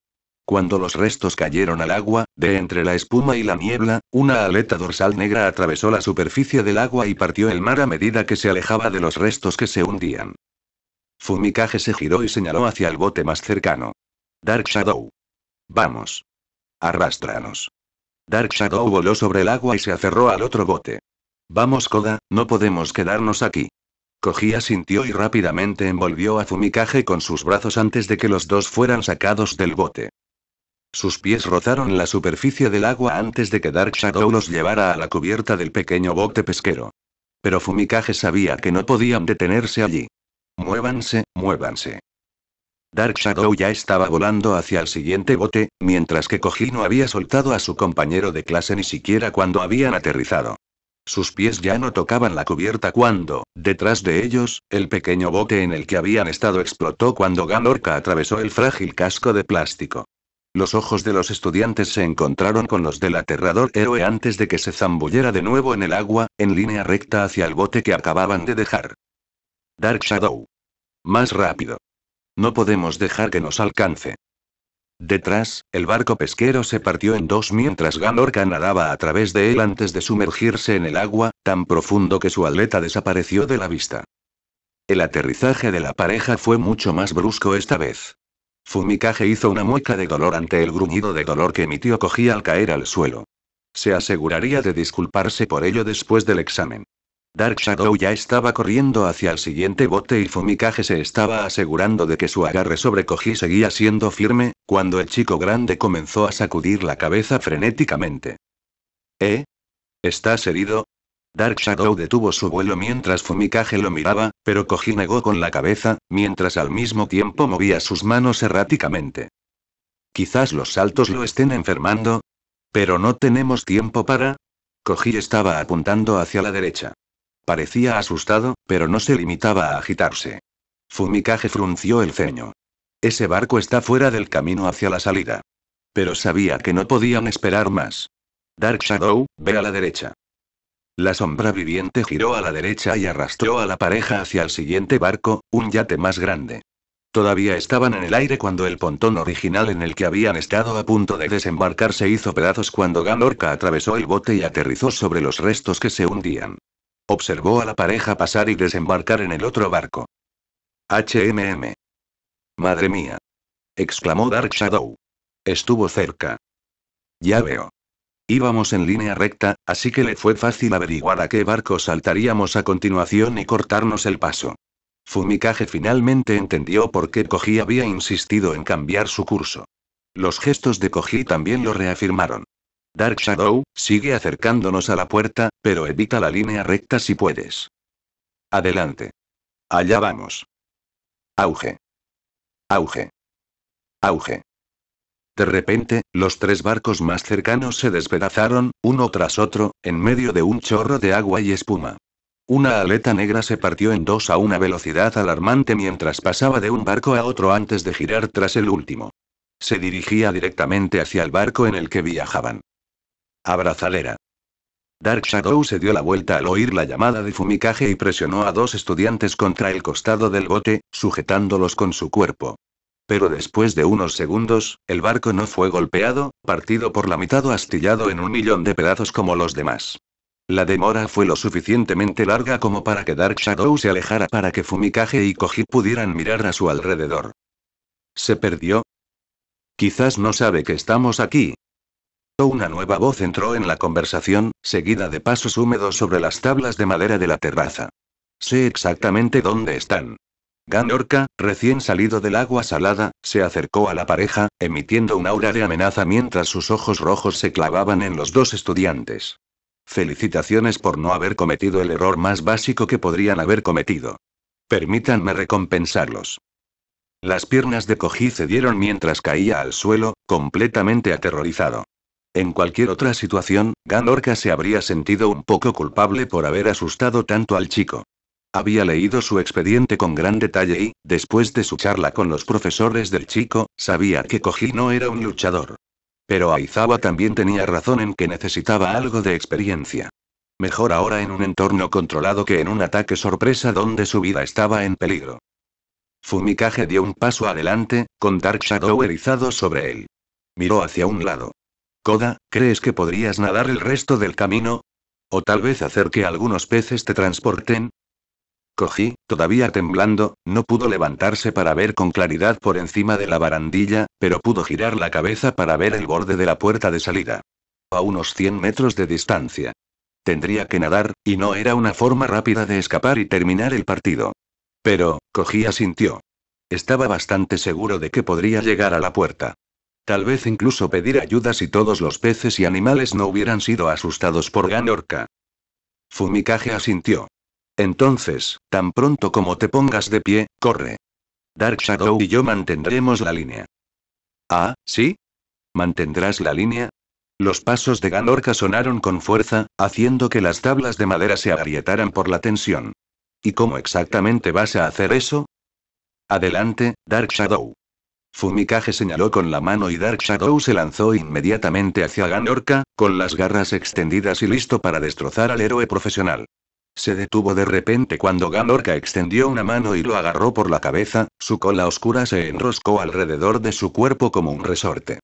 Cuando los restos cayeron al agua, de entre la espuma y la niebla, una aleta dorsal negra atravesó la superficie del agua y partió el mar a medida que se alejaba de los restos que se hundían. Fumikage se giró y señaló hacia el bote más cercano. Dark Shadow. Vamos. Arrastranos. Dark Shadow voló sobre el agua y se aferró al otro bote. Vamos Koda, no podemos quedarnos aquí. Koji sintió y rápidamente envolvió a Fumikage con sus brazos antes de que los dos fueran sacados del bote. Sus pies rozaron la superficie del agua antes de que Dark Shadow los llevara a la cubierta del pequeño bote pesquero. Pero Fumikage sabía que no podían detenerse allí. Muévanse, muévanse. Dark Shadow ya estaba volando hacia el siguiente bote, mientras que Koji no había soltado a su compañero de clase ni siquiera cuando habían aterrizado. Sus pies ya no tocaban la cubierta cuando, detrás de ellos, el pequeño bote en el que habían estado explotó cuando Ganorca atravesó el frágil casco de plástico. Los ojos de los estudiantes se encontraron con los del aterrador héroe antes de que se zambullera de nuevo en el agua, en línea recta hacia el bote que acababan de dejar. Dark Shadow. Más rápido. No podemos dejar que nos alcance. Detrás, el barco pesquero se partió en dos mientras Ganorca nadaba a través de él antes de sumergirse en el agua, tan profundo que su aleta desapareció de la vista. El aterrizaje de la pareja fue mucho más brusco esta vez. Fumikage hizo una mueca de dolor ante el gruñido de dolor que emitió Koji al caer al suelo. Se aseguraría de disculparse por ello después del examen. Dark Shadow ya estaba corriendo hacia el siguiente bote y Fumikage se estaba asegurando de que su agarre sobre Koji seguía siendo firme, cuando el chico grande comenzó a sacudir la cabeza frenéticamente. ¿Eh? ¿Estás herido? Dark Shadow detuvo su vuelo mientras Fumikage lo miraba, pero Koji negó con la cabeza, mientras al mismo tiempo movía sus manos erráticamente. Quizás los saltos lo estén enfermando. Pero no tenemos tiempo para... Koji estaba apuntando hacia la derecha. Parecía asustado, pero no se limitaba a agitarse. Fumikage frunció el ceño. Ese barco está fuera del camino hacia la salida. Pero sabía que no podían esperar más. Dark Shadow, ve a la derecha. La sombra viviente giró a la derecha y arrastró a la pareja hacia el siguiente barco, un yate más grande. Todavía estaban en el aire cuando el pontón original en el que habían estado a punto de desembarcar se hizo pedazos cuando Ganorca atravesó el bote y aterrizó sobre los restos que se hundían. Observó a la pareja pasar y desembarcar en el otro barco. HMM. Madre mía. exclamó Dark Shadow. Estuvo cerca. Ya veo. Íbamos en línea recta, así que le fue fácil averiguar a qué barco saltaríamos a continuación y cortarnos el paso. Fumikage finalmente entendió por qué Koji había insistido en cambiar su curso. Los gestos de Koji también lo reafirmaron. Dark Shadow, sigue acercándonos a la puerta, pero evita la línea recta si puedes. Adelante. Allá vamos. Auge. Auge. Auge. De repente, los tres barcos más cercanos se despedazaron, uno tras otro, en medio de un chorro de agua y espuma. Una aleta negra se partió en dos a una velocidad alarmante mientras pasaba de un barco a otro antes de girar tras el último. Se dirigía directamente hacia el barco en el que viajaban. ¡Abrazalera! Dark Shadow se dio la vuelta al oír la llamada de Fumikage y presionó a dos estudiantes contra el costado del bote, sujetándolos con su cuerpo. Pero después de unos segundos, el barco no fue golpeado, partido por la mitad o astillado en un millón de pedazos como los demás. La demora fue lo suficientemente larga como para que Dark Shadow se alejara para que Fumikage y Koji pudieran mirar a su alrededor. ¿Se perdió? Quizás no sabe que estamos aquí, una nueva voz entró en la conversación, seguida de pasos húmedos sobre las tablas de madera de la terraza. Sé exactamente dónde están. Ganorca, recién salido del agua salada, se acercó a la pareja, emitiendo un aura de amenaza mientras sus ojos rojos se clavaban en los dos estudiantes. Felicitaciones por no haber cometido el error más básico que podrían haber cometido. Permítanme recompensarlos. Las piernas de Koji cedieron mientras caía al suelo, completamente aterrorizado. En cualquier otra situación, Ganorka se habría sentido un poco culpable por haber asustado tanto al chico. Había leído su expediente con gran detalle y, después de su charla con los profesores del chico, sabía que Koji era un luchador. Pero Aizawa también tenía razón en que necesitaba algo de experiencia. Mejor ahora en un entorno controlado que en un ataque sorpresa donde su vida estaba en peligro. Fumikage dio un paso adelante, con Dark Shadow erizado sobre él. Miró hacia un lado. Coda, ¿crees que podrías nadar el resto del camino? ¿O tal vez hacer que algunos peces te transporten? Cogí, todavía temblando, no pudo levantarse para ver con claridad por encima de la barandilla, pero pudo girar la cabeza para ver el borde de la puerta de salida. A unos 100 metros de distancia. Tendría que nadar, y no era una forma rápida de escapar y terminar el partido. Pero, Cogí asintió. Estaba bastante seguro de que podría llegar a la puerta. Tal vez incluso pedir ayuda si todos los peces y animales no hubieran sido asustados por Ganorca. Fumikage asintió. Entonces, tan pronto como te pongas de pie, corre. Dark Shadow y yo mantendremos la línea. Ah, ¿sí? ¿Mantendrás la línea? Los pasos de Ganorca sonaron con fuerza, haciendo que las tablas de madera se agrietaran por la tensión. ¿Y cómo exactamente vas a hacer eso? Adelante, Dark Shadow. Fumikage señaló con la mano y Dark Shadow se lanzó inmediatamente hacia Ganorca, con las garras extendidas y listo para destrozar al héroe profesional. Se detuvo de repente cuando Ganorca extendió una mano y lo agarró por la cabeza, su cola oscura se enroscó alrededor de su cuerpo como un resorte.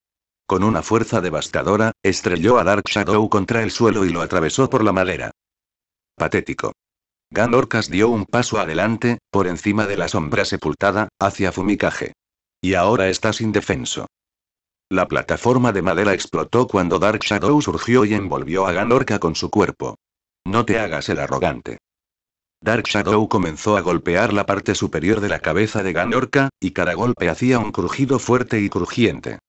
Con una fuerza devastadora, estrelló a Dark Shadow contra el suelo y lo atravesó por la madera. Patético. Ganorcas dio un paso adelante, por encima de la sombra sepultada, hacia Fumikage. Y ahora estás indefenso. La plataforma de madera explotó cuando Dark Shadow surgió y envolvió a Ganorka con su cuerpo. No te hagas el arrogante. Dark Shadow comenzó a golpear la parte superior de la cabeza de Ganorca, y cada golpe hacía un crujido fuerte y crujiente.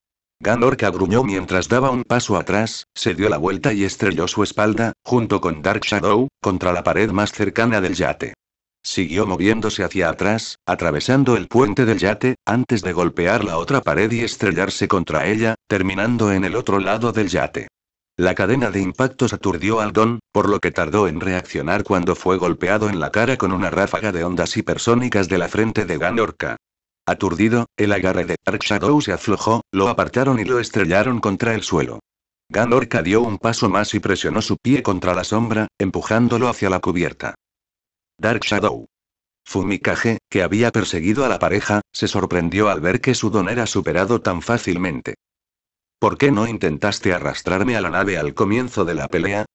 Ganorca gruñó mientras daba un paso atrás, se dio la vuelta y estrelló su espalda, junto con Dark Shadow, contra la pared más cercana del yate. Siguió moviéndose hacia atrás, atravesando el puente del yate, antes de golpear la otra pared y estrellarse contra ella, terminando en el otro lado del yate. La cadena de impactos aturdió al Don, por lo que tardó en reaccionar cuando fue golpeado en la cara con una ráfaga de ondas hipersónicas de la frente de Ganorca. Aturdido, el agarre de Dark Shadow se aflojó, lo apartaron y lo estrellaron contra el suelo. Ganorca dio un paso más y presionó su pie contra la sombra, empujándolo hacia la cubierta. Dark Shadow. Fumikage, que había perseguido a la pareja, se sorprendió al ver que su don era superado tan fácilmente. ¿Por qué no intentaste arrastrarme a la nave al comienzo de la pelea?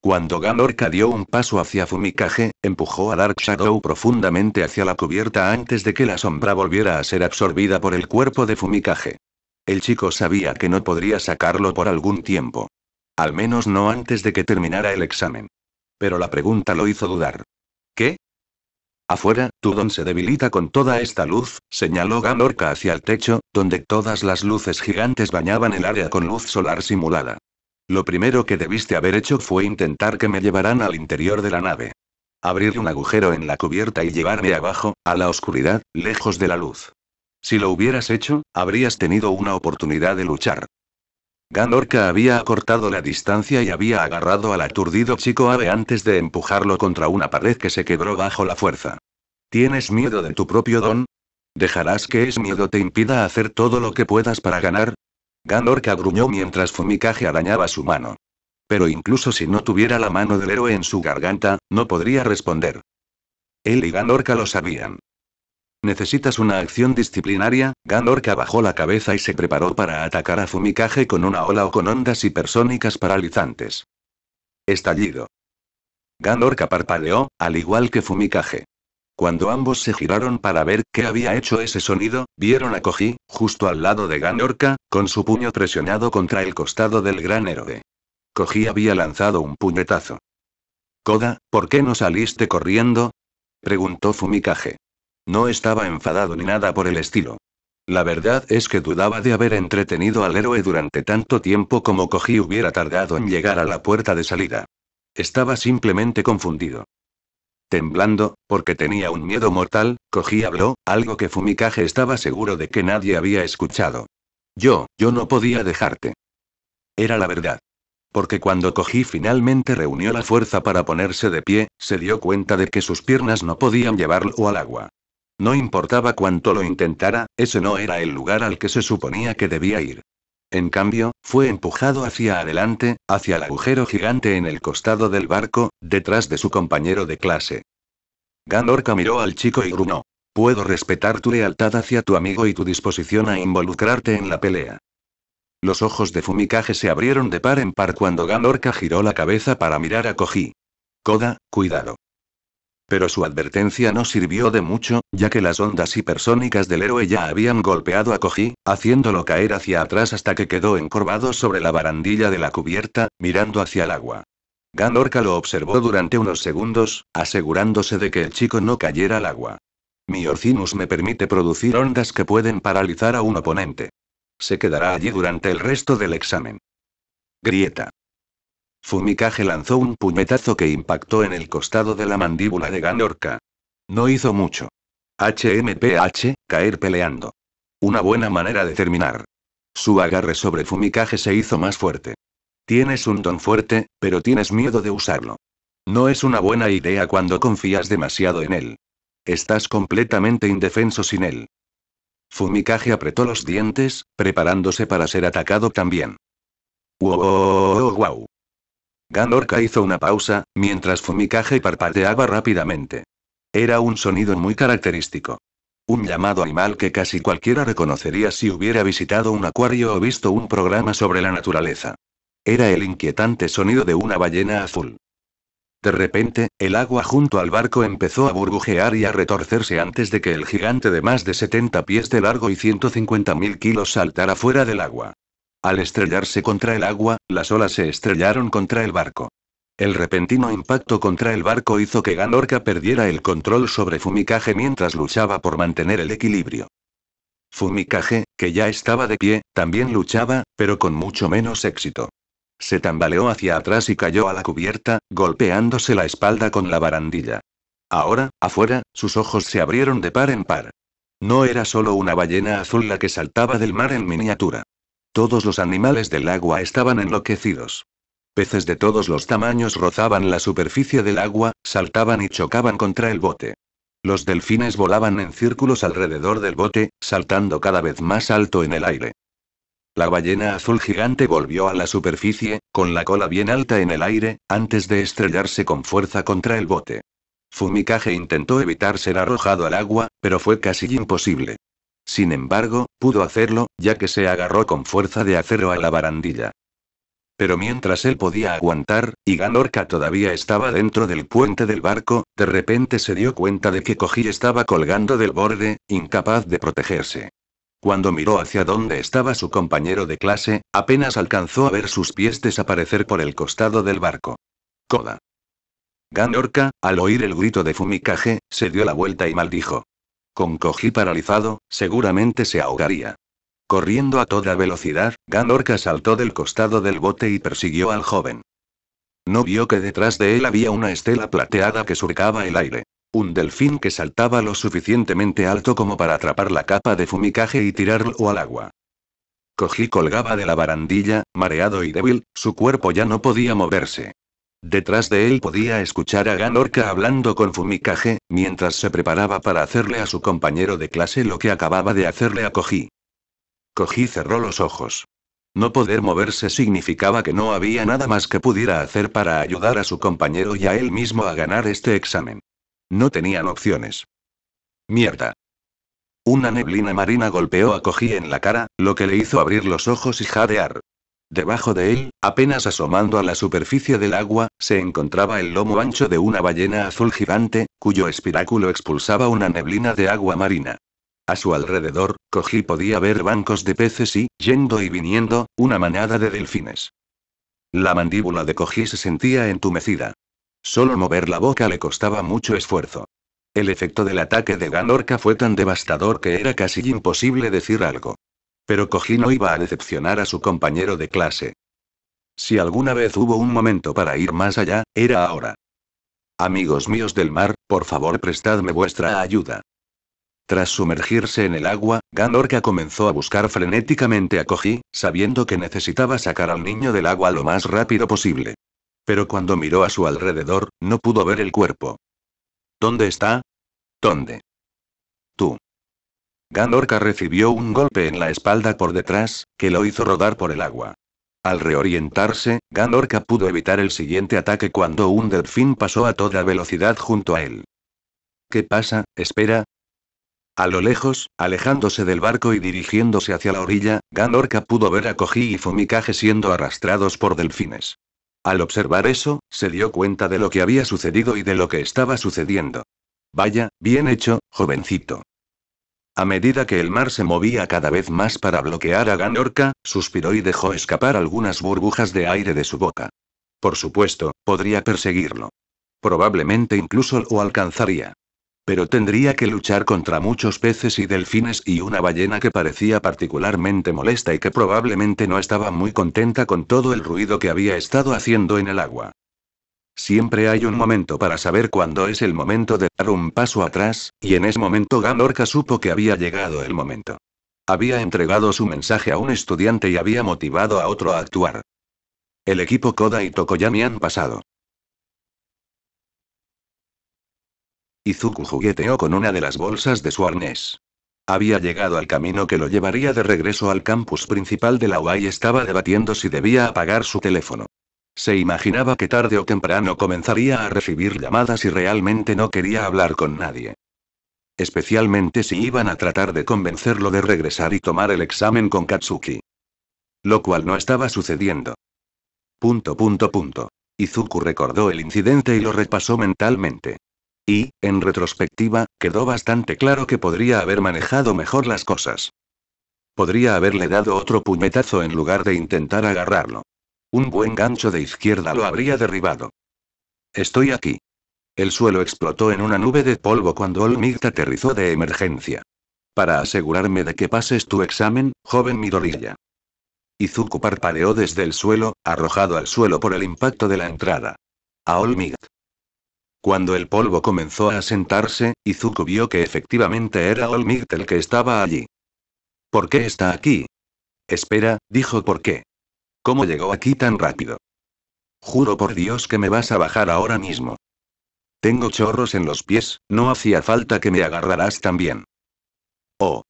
Cuando Ganorka dio un paso hacia Fumikage, empujó a Dark Shadow profundamente hacia la cubierta antes de que la sombra volviera a ser absorbida por el cuerpo de Fumikage. El chico sabía que no podría sacarlo por algún tiempo. Al menos no antes de que terminara el examen. Pero la pregunta lo hizo dudar. ¿Qué? Afuera, don se debilita con toda esta luz, señaló Ganorca hacia el techo, donde todas las luces gigantes bañaban el área con luz solar simulada. Lo primero que debiste haber hecho fue intentar que me llevaran al interior de la nave. Abrir un agujero en la cubierta y llevarme abajo, a la oscuridad, lejos de la luz. Si lo hubieras hecho, habrías tenido una oportunidad de luchar. Ganorca había acortado la distancia y había agarrado al aturdido chico ave antes de empujarlo contra una pared que se quebró bajo la fuerza. ¿Tienes miedo de tu propio don? ¿Dejarás que ese miedo te impida hacer todo lo que puedas para ganar? Ganorca gruñó mientras Fumikage arañaba su mano. Pero incluso si no tuviera la mano del héroe en su garganta, no podría responder. Él y Ganorca lo sabían. Necesitas una acción disciplinaria. Ganorca bajó la cabeza y se preparó para atacar a Fumikage con una ola o con ondas hipersónicas paralizantes. Estallido. Ganorca parpadeó, al igual que Fumikage. Cuando ambos se giraron para ver qué había hecho ese sonido, vieron a Koji, justo al lado de Ganorca, con su puño presionado contra el costado del gran héroe. Koji había lanzado un puñetazo. Koda, ¿por qué no saliste corriendo? preguntó Fumikage. No estaba enfadado ni nada por el estilo. La verdad es que dudaba de haber entretenido al héroe durante tanto tiempo como Cogí hubiera tardado en llegar a la puerta de salida. Estaba simplemente confundido. Temblando, porque tenía un miedo mortal, Cogí habló, algo que Fumikage estaba seguro de que nadie había escuchado. Yo, yo no podía dejarte. Era la verdad. Porque cuando Cogí finalmente reunió la fuerza para ponerse de pie, se dio cuenta de que sus piernas no podían llevarlo al agua. No importaba cuánto lo intentara, ese no era el lugar al que se suponía que debía ir. En cambio, fue empujado hacia adelante, hacia el agujero gigante en el costado del barco, detrás de su compañero de clase. Ganorca miró al chico y grunó. Puedo respetar tu lealtad hacia tu amigo y tu disposición a involucrarte en la pelea. Los ojos de Fumikage se abrieron de par en par cuando Ganorca giró la cabeza para mirar a Koji. Koda, cuidado. Pero su advertencia no sirvió de mucho, ya que las ondas hipersónicas del héroe ya habían golpeado a Koji, haciéndolo caer hacia atrás hasta que quedó encorvado sobre la barandilla de la cubierta, mirando hacia el agua. ganorca lo observó durante unos segundos, asegurándose de que el chico no cayera al agua. Mi Orcinus me permite producir ondas que pueden paralizar a un oponente. Se quedará allí durante el resto del examen. Grieta. Fumikage lanzó un puñetazo que impactó en el costado de la mandíbula de Ganorka. No hizo mucho. HMPH, caer peleando. Una buena manera de terminar. Su agarre sobre Fumikage se hizo más fuerte. Tienes un don fuerte, pero tienes miedo de usarlo. No es una buena idea cuando confías demasiado en él. Estás completamente indefenso sin él. Fumikage apretó los dientes, preparándose para ser atacado también. ¡Wow! Ganorca hizo una pausa, mientras fumicaje parpadeaba rápidamente. Era un sonido muy característico. Un llamado animal que casi cualquiera reconocería si hubiera visitado un acuario o visto un programa sobre la naturaleza. Era el inquietante sonido de una ballena azul. De repente, el agua junto al barco empezó a burbujear y a retorcerse antes de que el gigante de más de 70 pies de largo y 150.000 kilos saltara fuera del agua. Al estrellarse contra el agua, las olas se estrellaron contra el barco. El repentino impacto contra el barco hizo que Ganorca perdiera el control sobre Fumikage mientras luchaba por mantener el equilibrio. Fumikage, que ya estaba de pie, también luchaba, pero con mucho menos éxito. Se tambaleó hacia atrás y cayó a la cubierta, golpeándose la espalda con la barandilla. Ahora, afuera, sus ojos se abrieron de par en par. No era solo una ballena azul la que saltaba del mar en miniatura. Todos los animales del agua estaban enloquecidos. Peces de todos los tamaños rozaban la superficie del agua, saltaban y chocaban contra el bote. Los delfines volaban en círculos alrededor del bote, saltando cada vez más alto en el aire. La ballena azul gigante volvió a la superficie, con la cola bien alta en el aire, antes de estrellarse con fuerza contra el bote. Fumikage intentó evitar ser arrojado al agua, pero fue casi imposible. Sin embargo, pudo hacerlo, ya que se agarró con fuerza de acero a la barandilla. Pero mientras él podía aguantar, y Ganorca todavía estaba dentro del puente del barco, de repente se dio cuenta de que Koji estaba colgando del borde, incapaz de protegerse. Cuando miró hacia donde estaba su compañero de clase, apenas alcanzó a ver sus pies desaparecer por el costado del barco. Coda. Ganorca, al oír el grito de Fumikage, se dio la vuelta y maldijo. Con Cogí paralizado, seguramente se ahogaría. Corriendo a toda velocidad, Ganorca saltó del costado del bote y persiguió al joven. No vio que detrás de él había una estela plateada que surcaba el aire. Un delfín que saltaba lo suficientemente alto como para atrapar la capa de fumicaje y tirarlo al agua. Cogí colgaba de la barandilla, mareado y débil, su cuerpo ya no podía moverse. Detrás de él podía escuchar a Ganorca hablando con Fumikage, mientras se preparaba para hacerle a su compañero de clase lo que acababa de hacerle a Koji. Koji cerró los ojos. No poder moverse significaba que no había nada más que pudiera hacer para ayudar a su compañero y a él mismo a ganar este examen. No tenían opciones. Mierda. Una neblina marina golpeó a Koji en la cara, lo que le hizo abrir los ojos y jadear. Debajo de él, apenas asomando a la superficie del agua, se encontraba el lomo ancho de una ballena azul gigante, cuyo espiráculo expulsaba una neblina de agua marina. A su alrededor, Cogí podía ver bancos de peces y, yendo y viniendo, una manada de delfines. La mandíbula de Cogí se sentía entumecida. Solo mover la boca le costaba mucho esfuerzo. El efecto del ataque de Ganorca fue tan devastador que era casi imposible decir algo. Pero Koji no iba a decepcionar a su compañero de clase. Si alguna vez hubo un momento para ir más allá, era ahora. Amigos míos del mar, por favor prestadme vuestra ayuda. Tras sumergirse en el agua, Ganorca comenzó a buscar frenéticamente a Koji, sabiendo que necesitaba sacar al niño del agua lo más rápido posible. Pero cuando miró a su alrededor, no pudo ver el cuerpo. ¿Dónde está? ¿Dónde? Tú. Ganorca recibió un golpe en la espalda por detrás, que lo hizo rodar por el agua. Al reorientarse, Ganorca pudo evitar el siguiente ataque cuando un delfín pasó a toda velocidad junto a él. ¿Qué pasa? Espera. A lo lejos, alejándose del barco y dirigiéndose hacia la orilla, Ganorca pudo ver a Koji y Fumikage siendo arrastrados por delfines. Al observar eso, se dio cuenta de lo que había sucedido y de lo que estaba sucediendo. Vaya, bien hecho, jovencito. A medida que el mar se movía cada vez más para bloquear a Ganorca, suspiró y dejó escapar algunas burbujas de aire de su boca. Por supuesto, podría perseguirlo. Probablemente incluso lo alcanzaría. Pero tendría que luchar contra muchos peces y delfines y una ballena que parecía particularmente molesta y que probablemente no estaba muy contenta con todo el ruido que había estado haciendo en el agua. Siempre hay un momento para saber cuándo es el momento de dar un paso atrás, y en ese momento Ganorka supo que había llegado el momento. Había entregado su mensaje a un estudiante y había motivado a otro a actuar. El equipo Koda y Tokoyami han pasado. Izuku jugueteó con una de las bolsas de su arnés. Había llegado al camino que lo llevaría de regreso al campus principal de la UA y estaba debatiendo si debía apagar su teléfono. Se imaginaba que tarde o temprano comenzaría a recibir llamadas y realmente no quería hablar con nadie. Especialmente si iban a tratar de convencerlo de regresar y tomar el examen con Katsuki. Lo cual no estaba sucediendo. Punto, punto, punto. Izuku recordó el incidente y lo repasó mentalmente. Y, en retrospectiva, quedó bastante claro que podría haber manejado mejor las cosas. Podría haberle dado otro puñetazo en lugar de intentar agarrarlo. Un buen gancho de izquierda lo habría derribado. Estoy aquí. El suelo explotó en una nube de polvo cuando Olmigd aterrizó de emergencia. Para asegurarme de que pases tu examen, joven Midorilla. Izuku parpadeó desde el suelo, arrojado al suelo por el impacto de la entrada. A Olmigd. Cuando el polvo comenzó a asentarse, Izuku vio que efectivamente era Olmigd el que estaba allí. ¿Por qué está aquí? Espera, dijo por qué. ¿Cómo llegó aquí tan rápido? Juro por Dios que me vas a bajar ahora mismo. Tengo chorros en los pies, no hacía falta que me agarraras también. Oh.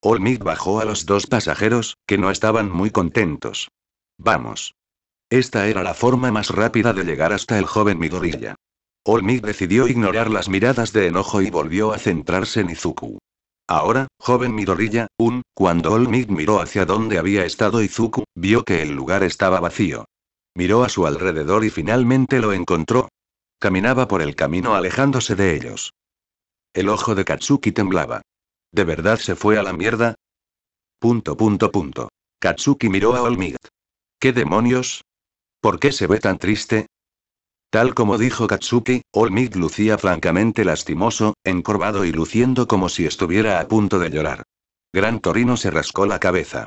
Olmig bajó a los dos pasajeros, que no estaban muy contentos. Vamos. Esta era la forma más rápida de llegar hasta el joven Midorilla. Olmig decidió ignorar las miradas de enojo y volvió a centrarse en Izuku. Ahora, joven Midorilla, un, cuando Olmig miró hacia donde había estado Izuku, vio que el lugar estaba vacío. Miró a su alrededor y finalmente lo encontró. Caminaba por el camino alejándose de ellos. El ojo de Katsuki temblaba. ¿De verdad se fue a la mierda? Punto punto punto. Katsuki miró a Olmig. ¿Qué demonios? ¿Por qué se ve tan triste? Tal como dijo Katsuki, All lucía francamente lastimoso, encorvado y luciendo como si estuviera a punto de llorar. Gran Torino se rascó la cabeza.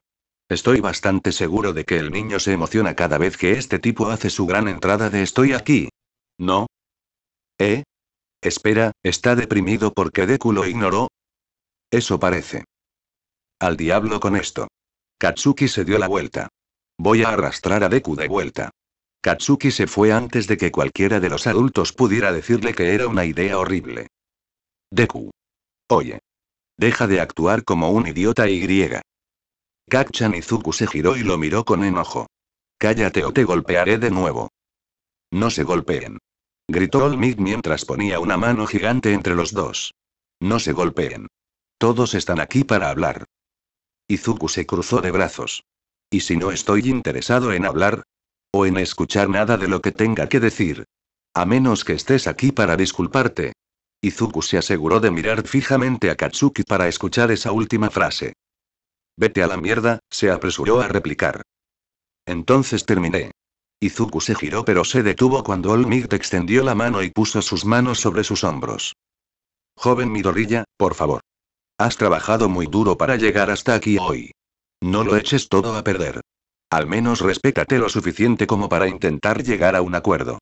Estoy bastante seguro de que el niño se emociona cada vez que este tipo hace su gran entrada de estoy aquí. ¿No? ¿Eh? Espera, ¿está deprimido porque Deku lo ignoró? Eso parece. Al diablo con esto. Katsuki se dio la vuelta. Voy a arrastrar a Deku de vuelta. Katsuki se fue antes de que cualquiera de los adultos pudiera decirle que era una idea horrible. Deku. Oye. Deja de actuar como un idiota y griega. Kakchan Izuku se giró y lo miró con enojo. Cállate o te golpearé de nuevo. No se golpeen. Gritó Olmid mientras ponía una mano gigante entre los dos. No se golpeen. Todos están aquí para hablar. Izuku se cruzó de brazos. ¿Y si no estoy interesado en hablar? en escuchar nada de lo que tenga que decir. A menos que estés aquí para disculparte. Izuku se aseguró de mirar fijamente a Katsuki para escuchar esa última frase. Vete a la mierda, se apresuró a replicar. Entonces terminé. Izuku se giró pero se detuvo cuando te extendió la mano y puso sus manos sobre sus hombros. Joven Midorilla, por favor. Has trabajado muy duro para llegar hasta aquí hoy. No lo eches todo a perder. Al menos respétate lo suficiente como para intentar llegar a un acuerdo.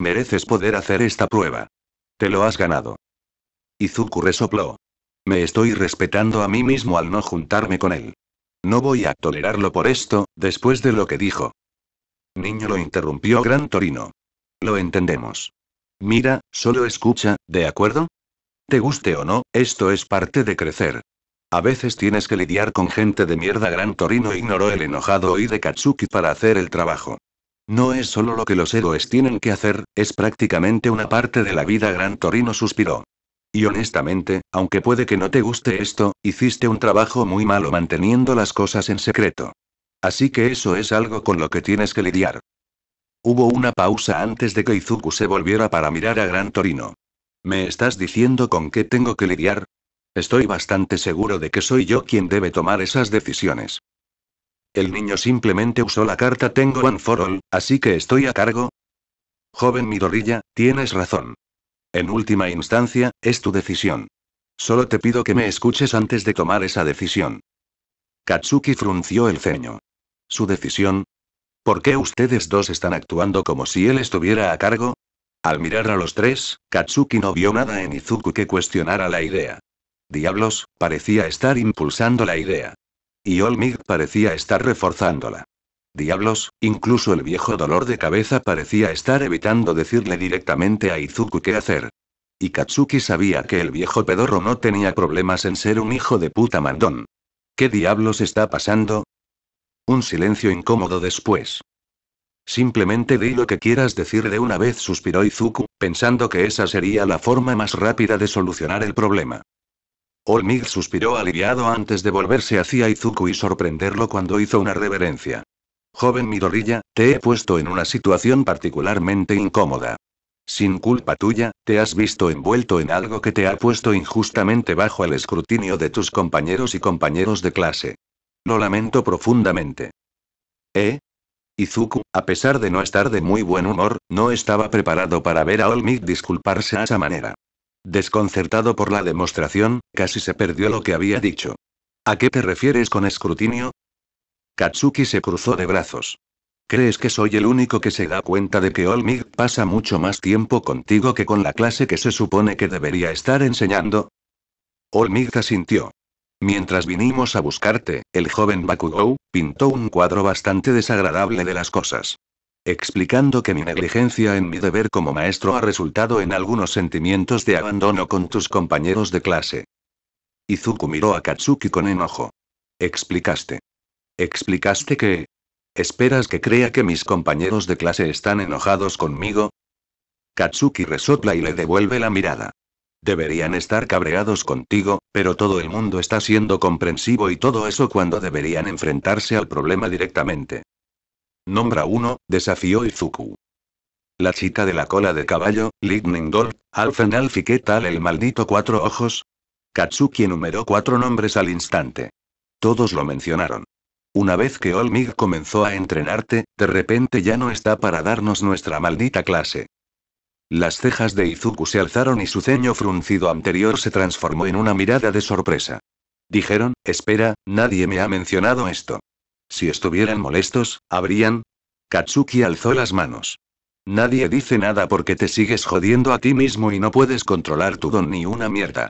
Mereces poder hacer esta prueba. Te lo has ganado. Izuku resopló. Me estoy respetando a mí mismo al no juntarme con él. No voy a tolerarlo por esto, después de lo que dijo. Niño lo interrumpió Gran Torino. Lo entendemos. Mira, solo escucha, ¿de acuerdo? Te guste o no, esto es parte de crecer. A veces tienes que lidiar con gente de mierda. Gran Torino ignoró el enojado y de Katsuki para hacer el trabajo. No es solo lo que los héroes tienen que hacer, es prácticamente una parte de la vida. Gran Torino suspiró. Y honestamente, aunque puede que no te guste esto, hiciste un trabajo muy malo manteniendo las cosas en secreto. Así que eso es algo con lo que tienes que lidiar. Hubo una pausa antes de que Izuku se volviera para mirar a Gran Torino. ¿Me estás diciendo con qué tengo que lidiar? Estoy bastante seguro de que soy yo quien debe tomar esas decisiones. El niño simplemente usó la carta Tengo One for All, así que estoy a cargo. Joven Midorilla, tienes razón. En última instancia, es tu decisión. Solo te pido que me escuches antes de tomar esa decisión. Katsuki frunció el ceño. ¿Su decisión? ¿Por qué ustedes dos están actuando como si él estuviera a cargo? Al mirar a los tres, Katsuki no vio nada en Izuku que cuestionara la idea. Diablos, parecía estar impulsando la idea. Y Olmig parecía estar reforzándola. Diablos, incluso el viejo dolor de cabeza parecía estar evitando decirle directamente a Izuku qué hacer. Y Katsuki sabía que el viejo pedorro no tenía problemas en ser un hijo de puta mandón. ¿Qué diablos está pasando? Un silencio incómodo después. Simplemente di lo que quieras decir de una vez, suspiró Izuku, pensando que esa sería la forma más rápida de solucionar el problema. Olmig suspiró aliviado antes de volverse hacia Izuku y sorprenderlo cuando hizo una reverencia. Joven Midorilla, te he puesto en una situación particularmente incómoda. Sin culpa tuya, te has visto envuelto en algo que te ha puesto injustamente bajo el escrutinio de tus compañeros y compañeros de clase. Lo lamento profundamente. ¿Eh? Izuku, a pesar de no estar de muy buen humor, no estaba preparado para ver a Olmig disculparse a esa manera. Desconcertado por la demostración, casi se perdió lo que había dicho. ¿A qué te refieres con escrutinio? Katsuki se cruzó de brazos. ¿Crees que soy el único que se da cuenta de que Olmig pasa mucho más tiempo contigo que con la clase que se supone que debería estar enseñando? Olmig asintió. Mientras vinimos a buscarte, el joven Bakugou pintó un cuadro bastante desagradable de las cosas explicando que mi negligencia en mi deber como maestro ha resultado en algunos sentimientos de abandono con tus compañeros de clase. Izuku miró a Katsuki con enojo. Explicaste. Explicaste que... ¿Esperas que crea que mis compañeros de clase están enojados conmigo? Katsuki resopla y le devuelve la mirada. Deberían estar cabreados contigo, pero todo el mundo está siendo comprensivo y todo eso cuando deberían enfrentarse al problema directamente. Nombra uno, desafió Izuku. La chica de la cola de caballo, Lightning Doll, Alfen Alfi, qué tal el maldito cuatro ojos. Katsuki enumeró cuatro nombres al instante. Todos lo mencionaron. Una vez que Olmig comenzó a entrenarte, de repente ya no está para darnos nuestra maldita clase. Las cejas de Izuku se alzaron y su ceño fruncido anterior se transformó en una mirada de sorpresa. Dijeron, espera, nadie me ha mencionado esto. Si estuvieran molestos, habrían. Katsuki alzó las manos. Nadie dice nada porque te sigues jodiendo a ti mismo y no puedes controlar tu don ni una mierda.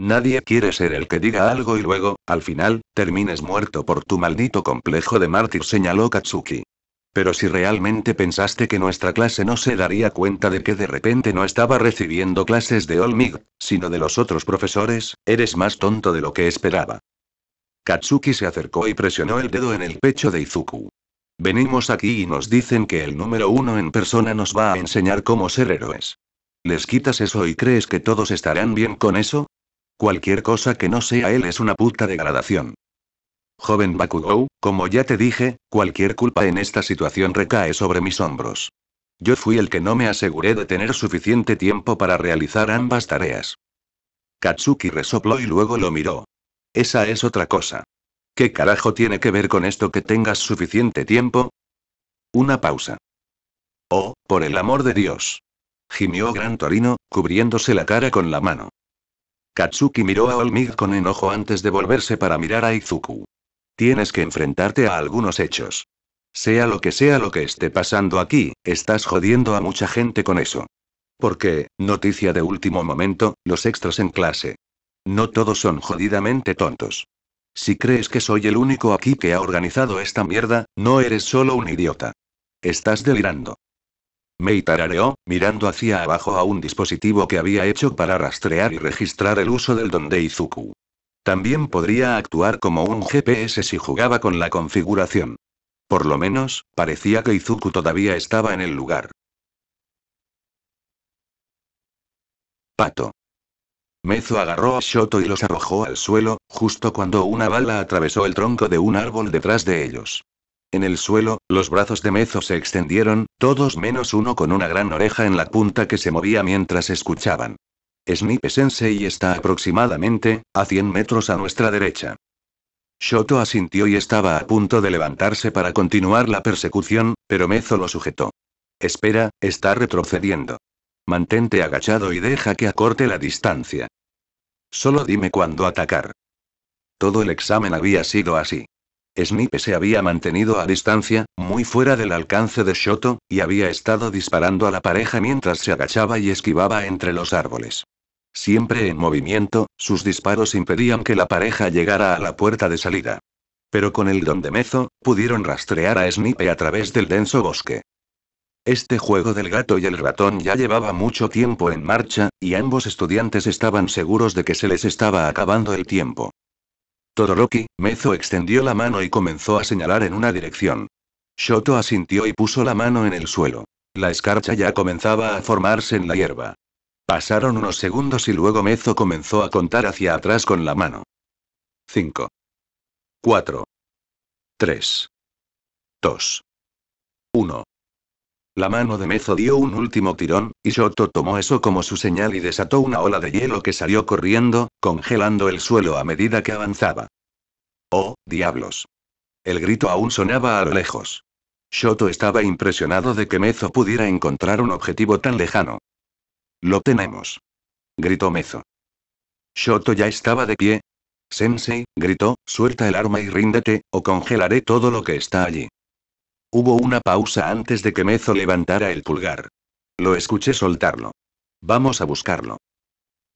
Nadie quiere ser el que diga algo y luego, al final, termines muerto por tu maldito complejo de mártir, señaló Katsuki. Pero si realmente pensaste que nuestra clase no se daría cuenta de que de repente no estaba recibiendo clases de Olmig, sino de los otros profesores, eres más tonto de lo que esperaba. Katsuki se acercó y presionó el dedo en el pecho de Izuku. Venimos aquí y nos dicen que el número uno en persona nos va a enseñar cómo ser héroes. ¿Les quitas eso y crees que todos estarán bien con eso? Cualquier cosa que no sea él es una puta degradación. Joven Bakugou, como ya te dije, cualquier culpa en esta situación recae sobre mis hombros. Yo fui el que no me aseguré de tener suficiente tiempo para realizar ambas tareas. Katsuki resopló y luego lo miró. Esa es otra cosa. ¿Qué carajo tiene que ver con esto que tengas suficiente tiempo? Una pausa. Oh, por el amor de Dios. Gimió Gran Torino, cubriéndose la cara con la mano. Katsuki miró a Olmig con enojo antes de volverse para mirar a Izuku. Tienes que enfrentarte a algunos hechos. Sea lo que sea lo que esté pasando aquí, estás jodiendo a mucha gente con eso. Porque, noticia de último momento, los extras en clase. No todos son jodidamente tontos. Si crees que soy el único aquí que ha organizado esta mierda, no eres solo un idiota. Estás delirando. Mei tarareó, mirando hacia abajo a un dispositivo que había hecho para rastrear y registrar el uso del don de Izuku. También podría actuar como un GPS si jugaba con la configuración. Por lo menos, parecía que Izuku todavía estaba en el lugar. Pato. Mezo agarró a Shoto y los arrojó al suelo, justo cuando una bala atravesó el tronco de un árbol detrás de ellos. En el suelo, los brazos de Mezo se extendieron, todos menos uno con una gran oreja en la punta que se movía mientras escuchaban. Snipe Sensei está aproximadamente, a 100 metros a nuestra derecha. Shoto asintió y estaba a punto de levantarse para continuar la persecución, pero Mezo lo sujetó. Espera, está retrocediendo. Mantente agachado y deja que acorte la distancia. Solo dime cuándo atacar. Todo el examen había sido así. Snipe se había mantenido a distancia, muy fuera del alcance de Shoto, y había estado disparando a la pareja mientras se agachaba y esquivaba entre los árboles. Siempre en movimiento, sus disparos impedían que la pareja llegara a la puerta de salida. Pero con el don de Mezo, pudieron rastrear a Snipe a través del denso bosque. Este juego del gato y el ratón ya llevaba mucho tiempo en marcha, y ambos estudiantes estaban seguros de que se les estaba acabando el tiempo. Todoroki, Mezo extendió la mano y comenzó a señalar en una dirección. Shoto asintió y puso la mano en el suelo. La escarcha ya comenzaba a formarse en la hierba. Pasaron unos segundos y luego Mezo comenzó a contar hacia atrás con la mano. 5. 4. 3. 2. 1. La mano de Mezo dio un último tirón, y Shoto tomó eso como su señal y desató una ola de hielo que salió corriendo, congelando el suelo a medida que avanzaba. ¡Oh, diablos! El grito aún sonaba a lo lejos. Shoto estaba impresionado de que Mezo pudiera encontrar un objetivo tan lejano. Lo tenemos. Gritó Mezo. Shoto ya estaba de pie. Sensei, gritó, suelta el arma y ríndete, o congelaré todo lo que está allí. Hubo una pausa antes de que Mezo levantara el pulgar. Lo escuché soltarlo. Vamos a buscarlo.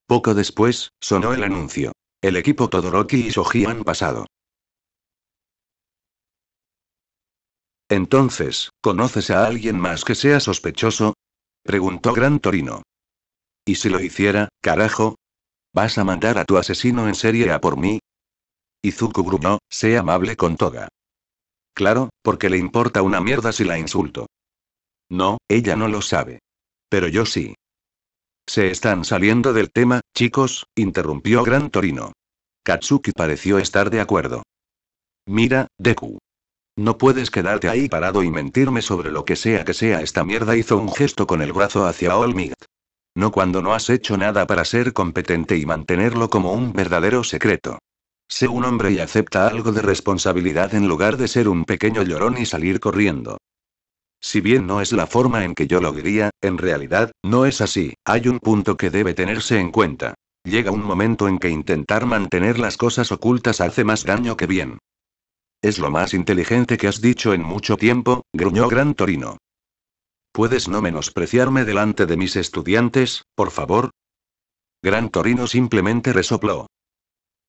Poco después, sonó el anuncio. El equipo Todoroki y Soji han pasado. Entonces, ¿conoces a alguien más que sea sospechoso? Preguntó Gran Torino. ¿Y si lo hiciera, carajo? ¿Vas a mandar a tu asesino en serie a por mí? Izuku gruñó, sé amable con Toga. Claro, porque le importa una mierda si la insulto. No, ella no lo sabe. Pero yo sí. Se están saliendo del tema, chicos, interrumpió Gran Torino. Katsuki pareció estar de acuerdo. Mira, Deku. No puedes quedarte ahí parado y mentirme sobre lo que sea que sea esta mierda hizo un gesto con el brazo hacia Might. No cuando no has hecho nada para ser competente y mantenerlo como un verdadero secreto. Sé un hombre y acepta algo de responsabilidad en lugar de ser un pequeño llorón y salir corriendo. Si bien no es la forma en que yo lo diría, en realidad, no es así. Hay un punto que debe tenerse en cuenta. Llega un momento en que intentar mantener las cosas ocultas hace más daño que bien. Es lo más inteligente que has dicho en mucho tiempo, gruñó Gran Torino. ¿Puedes no menospreciarme delante de mis estudiantes, por favor? Gran Torino simplemente resopló.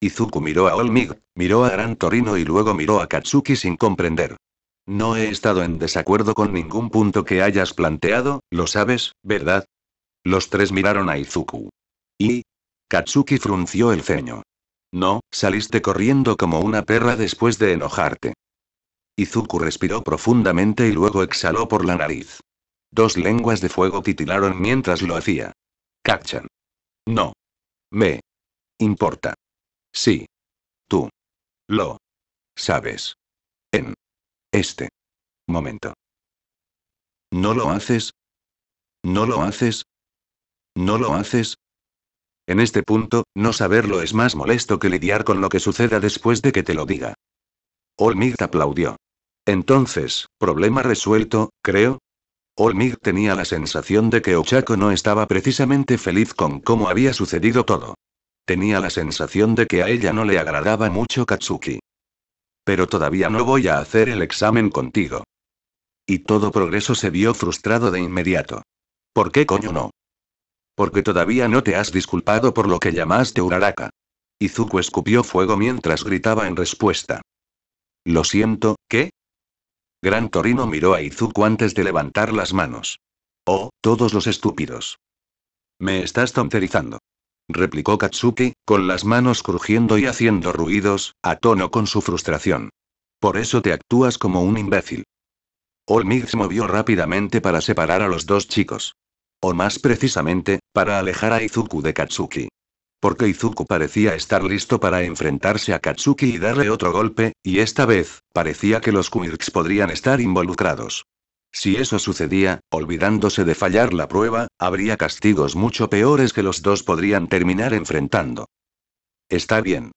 Izuku miró a Olmig, miró a Gran Torino y luego miró a Katsuki sin comprender. No he estado en desacuerdo con ningún punto que hayas planteado, lo sabes, ¿verdad? Los tres miraron a Izuku. ¿Y? Katsuki frunció el ceño. No, saliste corriendo como una perra después de enojarte. Izuku respiró profundamente y luego exhaló por la nariz. Dos lenguas de fuego titilaron mientras lo hacía. Kachan. No. Me. Importa. Sí. Tú. Lo. Sabes. En. Este. Momento. ¿No lo haces? ¿No lo haces? ¿No lo haces? En este punto, no saberlo es más molesto que lidiar con lo que suceda después de que te lo diga. Olmig aplaudió. Entonces, problema resuelto, creo. Olmig tenía la sensación de que Ochako no estaba precisamente feliz con cómo había sucedido todo. Tenía la sensación de que a ella no le agradaba mucho Katsuki. Pero todavía no voy a hacer el examen contigo. Y todo progreso se vio frustrado de inmediato. ¿Por qué coño no? Porque todavía no te has disculpado por lo que llamaste Uraraka. Izuku escupió fuego mientras gritaba en respuesta. Lo siento, ¿qué? Gran Torino miró a Izuku antes de levantar las manos. Oh, todos los estúpidos. Me estás tonterizando replicó Katsuki, con las manos crujiendo y haciendo ruidos, a tono con su frustración. Por eso te actúas como un imbécil. Olmig se movió rápidamente para separar a los dos chicos. O más precisamente, para alejar a Izuku de Katsuki. Porque Izuku parecía estar listo para enfrentarse a Katsuki y darle otro golpe, y esta vez, parecía que los Kuirks podrían estar involucrados. Si eso sucedía, olvidándose de fallar la prueba, habría castigos mucho peores que los dos podrían terminar enfrentando. Está bien.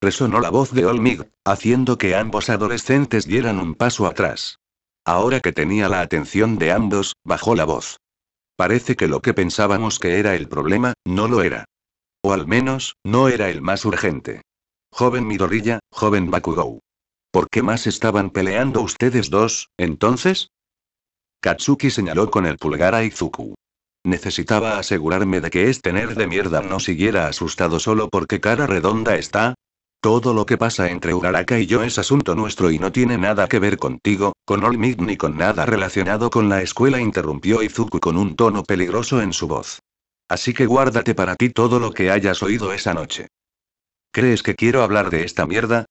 Resonó la voz de Olmig, haciendo que ambos adolescentes dieran un paso atrás. Ahora que tenía la atención de ambos, bajó la voz. Parece que lo que pensábamos que era el problema, no lo era. O al menos, no era el más urgente. Joven Midorilla, joven Bakugou. ¿Por qué más estaban peleando ustedes dos, entonces? Katsuki señaló con el pulgar a Izuku. Necesitaba asegurarme de que este nerd de mierda no siguiera asustado solo porque cara redonda está. Todo lo que pasa entre Uraraka y yo es asunto nuestro y no tiene nada que ver contigo, con Olmid ni con nada relacionado con la escuela, interrumpió Izuku con un tono peligroso en su voz. Así que guárdate para ti todo lo que hayas oído esa noche. ¿Crees que quiero hablar de esta mierda?